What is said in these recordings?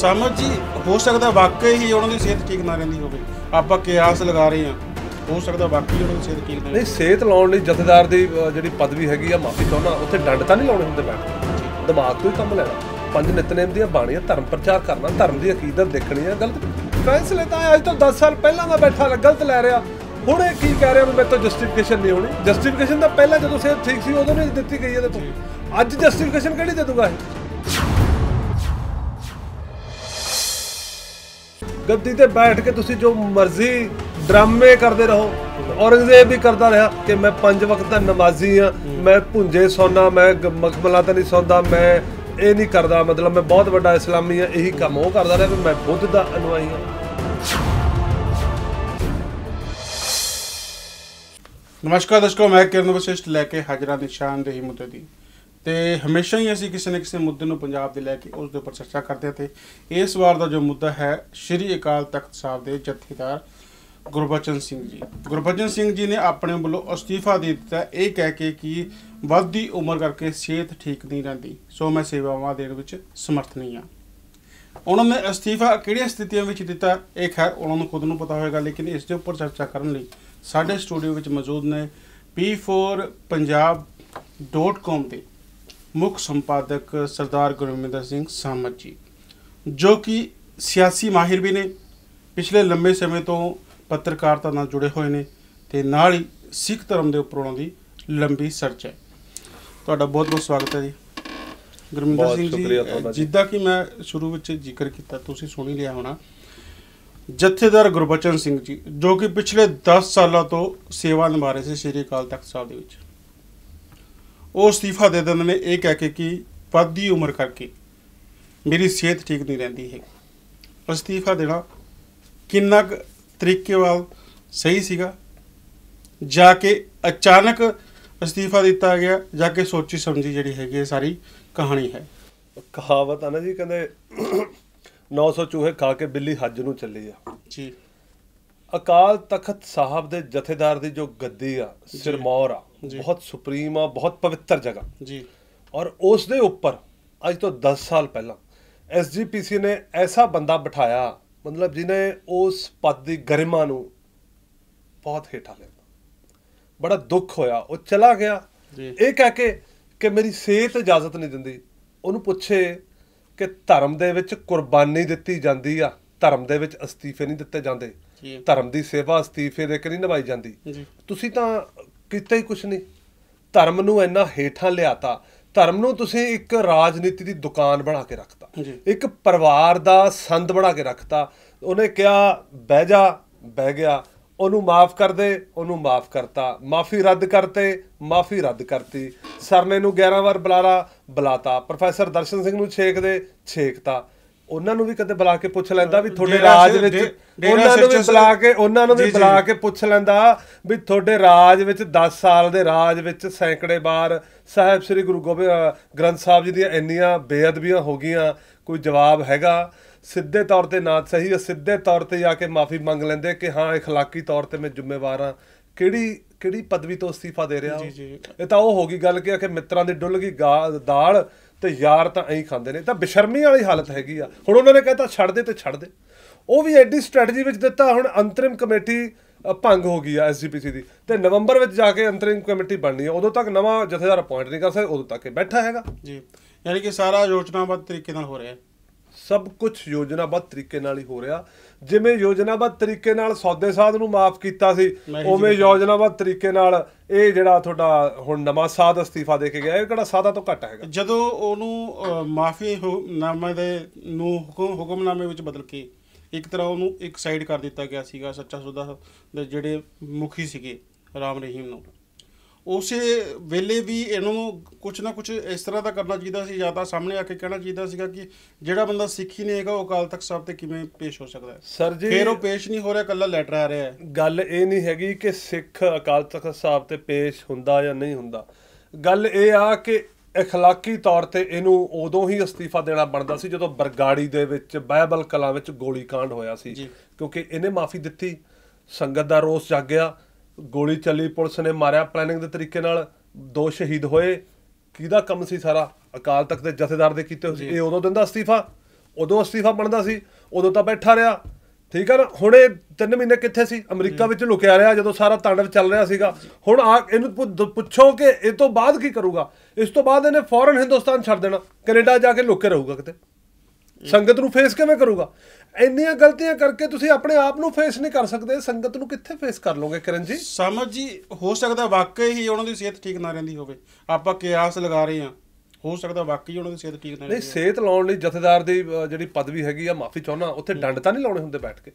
ਸਮਝ ਜੀ ਹੋ ਸਕਦਾ ਵਾਕਈ ਹੀ ਉਹਨਾਂ ਦੀ ਸਿਹਤ ਠੀਕ ਨਾ ਰਹਿੰਦੀ ਹੋਵੇ ਆਪਾਂ ਕਿਆਸ ਲਗਾ ਰਹੇ ਹਾਂ ਹੋ ਸਕਦਾ ਵਾਕਈ ਉਹਨਾਂ ਦੀ ਸਿਹਤ ਠੀਕ ਨਾ ਨਹੀਂ ਸਿਹਤ ਲਾਉਣ ਲਈ ਜਥੇਦਾਰ ਦੀ ਜਿਹੜੀ ਪਦਵੀ ਹੈਗੀ ਆ ਮਾਫੀ ਚਾਹੁੰਦਾ ਉੱਥੇ ਡੰਡ ਤਾਂ ਨਹੀਂ ਲਾਉਣੇ ਹੁੰਦੇ ਬੈਠ ਦਿਮਾਗ ਤੋਂ ਹੀ ਕੰਮ ਲੈਣਾ ਪੰਜ ਨਿਤਨੇਮ ਦੀਆਂ ਬਾਣੀਆਂ ਧਰਮ ਪ੍ਰਚਾਰ ਕਰਨਾ ਧਰਮ ਦੀ ਅਕੀਦਤ ਦੇਖਣੀ ਆ ਗਲਤ ਫੈਸਲੇ ਤਾਂ ਅੱਜ ਤੋਂ 10 ਸਾਲ ਪਹਿਲਾਂ ਦਾ ਬੈਠਾ ਗਲਤ ਲੈ ਰਿਹਾ ਹੁਣ ਇਹ ਕੀ ਕਹਿ ਰਿਹਾ ਵੀ ਮੇਰੇ ਤੋਂ ਜਸਟੀਫਿਕੇਸ਼ਨ ਨਹੀਂ ਹੋਣੀ ਜਸਟੀਫਿਕੇਸ਼ਨ ਤਾਂ ਪਹਿਲਾਂ ਜਦੋਂ ਸਿਹਤ ਠੀਕ ਸੀ ਉਦੋਂ ਨਹੀਂ ਦਿੱਤੀ ਗਈ ਇਹਦੇ ਤੋਂ ਅੱਜ ਜਸਟੀਫਿਕੇਸ਼ਨ ਕਿਹੜੀ ਦੇ ਦੂਗਾ ਇਹ ਗੱਦੀ ਤੇ ਬੈਠ ਕੇ ਤੁਸੀਂ ਜੋ ਮਰਜ਼ੀ ਡਰਾਮੇ ਕਰਦੇ ਰਹੋ ਔਰੰਗਜ਼ੇਬ ਵੀ ਕਰਦਾ ਰਿਹਾ ਕਿ ਮੈਂ ਪੰਜ ਵਕਤ ਦਾ ਨਮਾਜ਼ੀ ਆ ਮੈਂ ਭੁੰਜੇ ਸੌਣਾ ਮੈਂ ਮਖਮਲਾ ਤਾਂ ਨਹੀਂ ਸੌਂਦਾ ਮੈਂ ਇਹ ਨਹੀਂ ਕਰਦਾ ਮਤਲਬ ਮੈਂ ਬਹੁਤ ਵੱਡਾ ਇਸਲਾਮੀ ਆ ਇਹੀ ਕੰਮ ਉਹ ਕਰਦਾ ਰਿਹਾ ਕਿ ਮੈਂ ਬੁੱਧ ਦਾ ਅਨੁਆਈ ਆ ਨਮਸਕਾਰ ਦਸਕੋ ਮੈਂ ਕਿਰਨ ਵਸ਼ਿਸ਼ਟ ਲੈ ਕੇ ਹਾਜ਼ਰਾਂ ਨਿਸ਼ਾਨ ਦੇ ਹੀ ਮੁੱਦੇ ਦੀ ਤੇ ਹਮੇਸ਼ਾ ਹੀ ਅਸੀਂ ਕਿਸੇ ਨਾ ਕਿਸੇ ਮੁੱਦੇ ਨੂੰ ਪੰਜਾਬ ਦੇ ਲੈ ਕੇ ਉਸ ਦੇ ਉੱਪਰ ਚਰਚਾ ਕਰਦੇ ਤੇ ਇਸ ਵਾਰ ਦਾ ਜੋ ਮੁੱਦਾ ਹੈ ਸ਼੍ਰੀ ਅਕਾਲ ਤਖਤ ਸਾਹਿਬ ਦੇ ਜਥੇਦਾਰ ਗੁਰਬਚਨ ਸਿੰਘ ਜੀ ਗੁਰਬਚਨ ਸਿੰਘ ਜੀ ਨੇ ਆਪਣੇ ਵੱਲੋਂ ਅਸਤੀਫਾ ਦੇ ਦਿੱਤਾ ਇਹ ਕਹਿ ਕੇ ਕਿ ਵੱਧਦੀ ਉਮਰ ਕਰਕੇ ਸਿਹਤ ਠੀਕ ਨਹੀਂ ਰਹਿੰਦੀ ਸੋ ਮੈਂ ਸੇਵਾਵਾਂ ਦੇਣ ਵਿੱਚ ਸਮਰਥ ਨਹੀਂ ਹਾਂ ਉਹਨਾਂ ਨੇ ਅਸਤੀਫਾ ਕਿਹੜੀਆਂ ਸਥਿਤੀਆਂ ਵਿੱਚ ਦਿੱਤਾ ਇਹ ਖੈਰ ਉਹਨਾਂ ਨੂੰ ਖੁਦ ਨੂੰ ਪਤਾ ਹੋਵੇਗਾ ਲੇਕਿਨ ਇਸ ਦੇ ਉੱਪਰ ਚਰਚਾ ਕਰਨ ਲਈ ਸਾਡੇ ਸਟੂਡੀਓ ਵਿੱਚ ਮੌਜੂਦ ਨੇ p4punjab.com ਤੇ ਮੁੱਖ ਸੰਪਾਦਕ ਸਰਦਾਰ ਗੁਰਮਿੰਦਰ ਸਿੰਘ ਸਾਮਤ ਜੀ ਜੋ ਕਿ ਸਿਆਸੀ ਮਾਹਿਰ ਵੀ ਨੇ ਪਿਛਲੇ ਲੰਬੇ ਸਮੇਂ ਤੋਂ ਪੱਤਰਕਾਰਤਾ ਨਾਲ ਜੁੜੇ ਹੋਏ ਨੇ ਤੇ ਨਾਲ ਹੀ ਸਿੱਖ ਧਰਮ ਦੇ ਉੱਪਰ ਉਹਨਾਂ ਦੀ ਲੰਬੀ ਸਰਚ ਹੈ ਤੁਹਾਡਾ ਬਹੁਤ ਬਹੁਤ ਸਵਾਗਤ ਹੈ ਜੀ ਗੁਰਮਿੰਦਰ ਸਿੰਘ ਜੀ ਜਿੱਦਾਂ ਕਿ ਮੈਂ ਸ਼ੁਰੂ ਵਿੱਚ ਜ਼ਿਕਰ ਕੀਤਾ ਤੁਸੀਂ ਸੁਣ ਹੀ ਲਿਆ ਹੋਣਾ ਜਥੇਦਾਰ ਗੁਰਬਚਨ ਸਿੰਘ ਜੀ ਜੋ ਕਿ ਪਿਛਲੇ 10 ਸਾਲਾਂ ਤੋਂ ਸੇਵਾ ਨਿਭਾ ਰਹੇ ਸੀ ਸ੍ਰੀ ਅਕਾਲ ਤਖਤ ਸਾਹਿਬ ਦੇ ਵਿੱਚ ਉਹ ਅਸਤੀਫਾ ਦੇ ਦਿੰਦੇ ਨੇ ਇਹ ਕਹਿ ਕੇ ਕਿ ਵੱਧਦੀ ਉਮਰ ਕਰਕੇ ਮੇਰੀ ਸਿਹਤ ਠੀਕ ਨਹੀਂ ਰਹਿੰਦੀ ਹੈ ਅਸਤੀਫਾ ਦੇਣਾ ਕਿੰਨਾ ਤਰੀਕੇ ਵਾਲ ਸਹੀ ਸੀਗਾ ਜਾ ਕੇ ਅਚਾਨਕ ਅਸਤੀਫਾ ਦਿੱਤਾ ਗਿਆ ਜਾ ਕੇ ਸੋਚੀ ਸਮਝੀ ਜਿਹੜੀ ਹੈਗੀ ਸਾਰੀ ਕਹਾਣੀ ਹੈ ਕਹਾਵਤ ਆ ਨਾ ਜੀ ਕਹਿੰਦੇ 900 ਚੂਹੇ ਖਾ ਕੇ ਬਿੱਲੀ ਹੱਜ ਨੂੰ ਚੱਲੀ ਆ ਜੀ ਅਕਾਲ ਤਖਤ ਸਾਹਿਬ ਦੇ ਜਥੇਦਾਰ ਦੀ ਜੋ ਗੱਦੀ ਆ ਸਿਰਮੌਰ ਆ ਬਹੁਤ ਸੁਪਰੀਮ ਆ ਬਹੁਤ ਪਵਿੱਤਰ ਜਗ੍ਹਾ ਜੀ ਔਰ ਉਸ ਦੇ ਉੱਪਰ ਅੱਜ ਤੋਂ 10 ਸਾਲ ਪਹਿਲਾਂ ਐਸਜੀਪੀਸੀ ਨੇ ਐਸਾ ਬੰਦਾ ਬਿਠਾਇਆ ਮਤਲਬ ਜਿਨੇ ਉਸ ਪਦ ਦੀ ਗਰਿਮਾ ਨੂੰ ਬਹੁਤ ਹੇਠਾਂ ਲਿਆ ਬੜਾ ਦੁੱਖ ਹੋਇਆ ਉਹ ਚਲਾ ਗਿਆ ਇਹ ਕਹਿ ਕੇ ਕਿ ਮੇਰੀ ਸਿਹਤ ਇਜਾਜ਼ਤ ਨਹੀਂ ਦਿੰਦੀ ਉਹਨੂੰ ਪੁੱਛੇ ਕਿ ਧਰਮ ਦੇ ਵਿੱਚ ਕੁਰਬਾਨੀ ਦਿੱਤੀ ਜਾਂਦੀ ਆ ਧਰਮ ਦੇ ਵਿੱਚ ਅਸਤੀਫੇ ਨਹੀਂ ਦਿੱਤੇ ਜਾਂਦੇ ਧਰਮ ਦੀ ਸੇਵਾ ਅਸਤੀਫੇ ਦੇ ਕੇ ਨਹੀਂ ਨਿਭਾਈ ਜਾਂਦੀ ਤੁਸੀਂ ਤਾਂ ਕੀਤਾ ਹੀ ਕੁਝ ਨਹੀਂ ਧਰਮ ਨੂੰ ਇੰਨਾ ਹੇਠਾਂ ਲਿਆਤਾ ਧਰਮ ਨੂੰ ਤੁਸੀਂ ਇੱਕ ਰਾਜਨੀਤੀ ਦੀ ਦੁਕਾਨ ਬਣਾ ਕੇ ਰੱਖਤਾ ਇੱਕ ਪਰਿਵਾਰ ਦਾ ਸੰਦ ਬਣਾ ਕੇ ਰੱਖਤਾ ਉਹਨੇ ਕਿਹਾ ਬਹਿ ਜਾ ਬਹਿ ਗਿਆ ਉਹਨੂੰ ਮਾਫ ਕਰ ਦੇ ਉਹਨੂੰ ਮਾਫ ਕਰਤਾ ਮਾਫੀ ਰੱਦ ਕਰਤੇ ਮਾਫੀ ਰੱਦ ਕਰਤੀ ਸਰਨੇ ਨੂੰ 11 ਵਾਰ ਬੁਲਾਰਾ ਬੁਲਾਤਾ ਪ੍ਰੋਫੈਸਰ ਦਰਸ਼ਨ ਸਿੰਘ ਨੂੰ ਛੇਕ ਦੇ ਛੇਕਤਾ ਉਹਨਾਂ ਨੂੰ ਵੀ ਕਦੇ ਬੁਲਾ ਕੇ ਪੁੱਛ ਲੈਂਦਾ ਵੀ ਤੁਹਾਡੇ ਰਾਜ ਵਿੱਚ ਉਹਨਾਂ ਨੂੰ ਵੀ ਬੁਲਾ ਕੇ ਉਹਨਾਂ ਨੂੰ ਵੀ ਬੁਲਾ ਕੇ ਪੁੱਛ ਲੈਂਦਾ ਵੀ ਤੁਹਾਡੇ ਰਾਜ ਵਿੱਚ 10 ਸਾਲ ਦੇ ਰਾਜ ਵਿੱਚ ਸੈਂਕੜੇ ਬਾਰ ਸਾਹਿਬ ਸ੍ਰੀ ਗੁਰੂ ਗੋਬਿੰਦ ਗ੍ਰੰਥ ਸਾਹਿਬ ਜੀ ਦੀਆਂ ਇੰਨੀਆਂ ਬੇਅਦਬੀਆਂ ਹੋ ਗਈਆਂ ਕੋਈ ਜਵਾਬ ਹੈਗਾ ਸਿੱਧੇ ਤੌਰ ਤੇ ਨਾ ਸਹੀ ਸਿੱਧੇ ਤੌਰ ਤੇ ਜਾ ਕੇ ਮਾਫੀ ਮੰਗ ਲੈਂਦੇ ਕਿ ਹਾਂ اخلاقی ਤੌਰ ਤੇ ਮੈਂ ਜ਼ਿੰਮੇਵਾਰ ਹਾਂ ਕਿਹੜੀ ਕਿਹੜੀ ਪਦਵੀ ਤੋਂ ਅਸਤੀਫਾ ਦੇ ਰਿਹਾ ਇਹ ਤਾਂ ਉਹ ਹੋ ਗਈ ਗੱਲ ਕਿ ਆ ਕਿ ਮਿੱਤਰਾਂ ਦੇ ਡੁੱਲ ਗਈ ਦਾਲ ਤੇ ਯਾਰ ਤਾਂ ਐਂ ਖਾਂਦੇ ਨੇ ਤਾਂ ਬੇਸ਼ਰਮੀ ਵਾਲੀ ਹਾਲਤ ਹੈਗੀ ਆ ਹੁਣ ਉਹਨਾਂ ਨੇ ਕਹਿਤਾ ਛੱਡ ਦੇ ਤੇ ਛੱਡ ਦੇ ਉਹ ਵੀ ਐਡੀ ਸਟ੍ਰੈਟਜੀ ਵਿੱਚ ਦਿੱਤਾ ਹੁਣ ਅੰਤਰਿਮ ਕਮੇਟੀ ਭੰਗ ਹੋ ਗਈ ਆ ਐਸਜੀਪੀਸੀ ਦੀ ਤੇ ਨਵੰਬਰ ਵਿੱਚ ਜਾ ਕੇ ਅੰਤਰਿਮ ਕਮੇਟੀ ਬਣਨੀ ਆ ਉਦੋਂ ਤੱਕ ਨਵਾਂ ਜਥੇਦਾਰ ਅਪਾਇੰਟ ਨਹੀਂ ਕਰ ਸਕਦੇ ਉਦੋਂ ਤੱਕ ਇਹ ਬੈਠਾ ਹੈਗਾ ਜੀ ਯਾਨੀ ਕਿ ਸਾਰਾ ਯੋਜਨਾਬੱਧ ਤਰੀਕੇ ਨਾਲ ਹੋ ਰਿਹਾ ਹੈ ਸਭ ਕੁਝ ਯੋਜਨਾਬੱਧ ਤਰੀਕੇ ਨਾਲ ਹੀ ਹੋ ਰਿਹਾ ਜਿਵੇਂ ਯੋਜਨਾਬੱਧ ਤਰੀਕੇ ਨਾਲ ਸੌਦੇ ਸਾਧ ਨੂੰ ਮਾਫ ਕੀਤਾ ਸੀ ਉਵੇਂ ਯੋਜਨਾਬੱਧ ਤਰੀਕੇ ਨਾਲ ਇਹ ਜਿਹੜਾ ਤੁਹਾਡਾ ਹੁਣ ਨਵਾਂ ਸਾਧ ਅਸਤੀਫਾ ਦੇ ਕੇ ਗਿਆ ਇਹ ਕਿਹੜਾ ਸਾਦਾ ਤੋਂ ਘੱਟ ਹੈਗਾ ਜਦੋਂ ਉਹਨੂੰ ਮਾਫੀ ਨਾਮੇ ਦੇ ਨੂੰ ਹੁਕਮ ਹੁਕਮਨਾਮੇ ਵਿੱਚ ਬਦਲ ਕੇ ਇੱਕ ਤਰ੍ਹਾਂ ਉਹਨੂੰ ਇੱਕ ਸਾਈਡ ਕਰ ਦਿੱਤਾ ਗਿਆ ਸੀਗਾ ਸੱਚਾ ਸੌਦਾ ਦੇ ਜਿਹੜੇ ਮੁਖੀ ਸੀਗੇ ਰਾਮ ਰਹੀਮ ਨੂੰ ਉਸੇ ਵੇਲੇ ਵੀ ਇਹਨੂੰ ਕੁਝ ਨਾ ਕੁਝ ਇਸ ਤਰ੍ਹਾਂ ਦਾ ਕਰਨਾ ਚਾਹੀਦਾ ਸੀ ਜਾਂ ਤਾਂ ਸਾਹਮਣੇ ਆ ਕੇ ਕਹਿਣਾ ਚਾਹੀਦਾ ਸੀਗਾ ਕਿ ਜਿਹੜਾ ਬੰਦਾ ਸਿੱਖੀ ਨਹੀਂ ਹੈਗਾ ਉਹ ਕਾਲ ਤੱਕ ਸਾਹਿਬ ਤੇ ਕਿਵੇਂ ਪੇਸ਼ ਹੋ ਸਕਦਾ ਹੈ ਸਰ ਜੀ ਫਿਰ ਉਹ ਪੇਸ਼ ਨਹੀਂ ਹੋ ਰਿਹਾ ਕੱਲਾ ਲੈਟਰ ਆ ਰਿਹਾ ਹੈ ਗੱਲ ਇਹ ਨਹੀਂ ਹੈਗੀ ਕਿ ਸਿੱਖ ਅਕਾਲ ਤਖਤ ਸਾਹਿਬ ਤੇ ਪੇਸ਼ ਹੁੰਦਾ ਜਾਂ ਨਹੀਂ ਹੁੰਦਾ ਗੱਲ ਇਹ ਆ ਕਿ اخلاقی ਤੌਰ ਤੇ ਇਹਨੂੰ ਉਦੋਂ ਹੀ ਅਸਤੀਫਾ ਦੇਣਾ ਬਣਦਾ ਸੀ ਜਦੋਂ ਬਰਗਾੜੀ ਦੇ ਵਿੱਚ ਬਾਈਬਲ ਕਲਾ ਵਿੱਚ ਗੋਲੀकांड ਹੋਇਆ ਸੀ ਕਿਉਂਕਿ ਇਹਨੇ ਮਾਫੀ ਦਿੱਤੀ ਸੰਗਤ ਦਾ ਰੋਸ ਜਾਗ ਗਿਆ ਗੋਲੀ ਚੱਲੀ ਪੁਲਿਸ ਨੇ ਮਾਰਿਆ ਪਲੈਨਿੰਗ ਦੇ ਤਰੀਕੇ ਨਾਲ ਦੋ ਸ਼ਹੀਦ ਹੋਏ ਕਿਹਦਾ ਕੰਮ ਸੀ ਸਾਰਾ ਅਕਾਲ ਤਖਤ ਦੇ ਜਥੇਦਾਰ ਦੇ ਕੀਤੇ ਹੋਏ ਇਹ ਉਦੋਂ ਦਿੰਦਾ ਅਸਤੀਫਾ ਉਦੋਂ ਅਸਤੀਫਾ ਬਣਦਾ ਸੀ ਉਦੋਂ ਤਾਂ ਬੈਠਾ ਰਿਹਾ ਠੀਕ ਹੈ ਨਾ ਹੁਣ ਇਹ 3 ਮਹੀਨੇ ਕਿੱਥੇ ਸੀ ਅਮਰੀਕਾ ਵਿੱਚ ਲੁਕਿਆ ਰਿਹਾ ਜਦੋਂ ਸਾਰਾ ਤਾਂਡਵ ਚੱਲ ਰਿਹਾ ਸੀਗਾ ਹੁਣ ਆ ਇਹਨੂੰ ਪੁੱਛੋ ਕਿ ਇਹ ਤੋਂ ਬਾਅਦ ਕੀ ਕਰੂਗਾ ਇਸ ਤੋਂ ਬਾਅਦ ਇਹਨੇ ਫੌਰਨ ਹਿੰਦੁਸਤਾਨ ਛੱਡ ਦੇਣਾ ਕੈਨੇਡਾ ਜਾ ਕੇ ਲੁਕੇ ਰਹੂਗਾ ਕਿਤੇ ਸੰਗਤ ਨੂੰ ਫੇਸ ਕਿਵੇਂ ਕਰੂਗਾ ਇੰਨੀਆਂ ਗਲਤੀਆਂ ਕਰਕੇ ਤੁਸੀਂ ਆਪਣੇ ਆਪ ਨੂੰ ਫੇਸ ਨਹੀਂ ਕਰ ਸਕਦੇ ਸੰਗਤ ਨੂੰ ਕਿੱਥੇ ਫੇਸ ਕਰ ਲੋਗੇ ਕਰਨ ਜੀ ਸਮਝ ਜੀ ਹੋ ਸਕਦਾ ਵਾਕਈ ਹੀ ਉਹਨਾਂ ਦੀ ਸਿਹਤ ਠੀਕ ਨਾ ਰਹਿੰਦੀ ਹੋਵੇ ਆਪਾਂ ਕਿਆਸ ਲਗਾ ਰਹੇ ਹਾਂ ਹੋ ਸਕਦਾ ਵਾਕਈ ਉਹਨਾਂ ਦੀ ਸਿਹਤ ਠੀਕ ਨਾ ਨਹੀਂ ਸਿਹਤ ਲਾਉਣ ਲਈ ਜਥੇਦਾਰ ਦੀ ਜਿਹੜੀ ਪਦਵੀ ਹੈਗੀ ਆ ਮਾਫੀ ਚਾਹਣਾ ਉੱਥੇ ਡੰਡ ਤਾਂ ਨਹੀਂ ਲਾਉਣੇ ਹੁੰਦੇ ਬੈਠ ਕੇ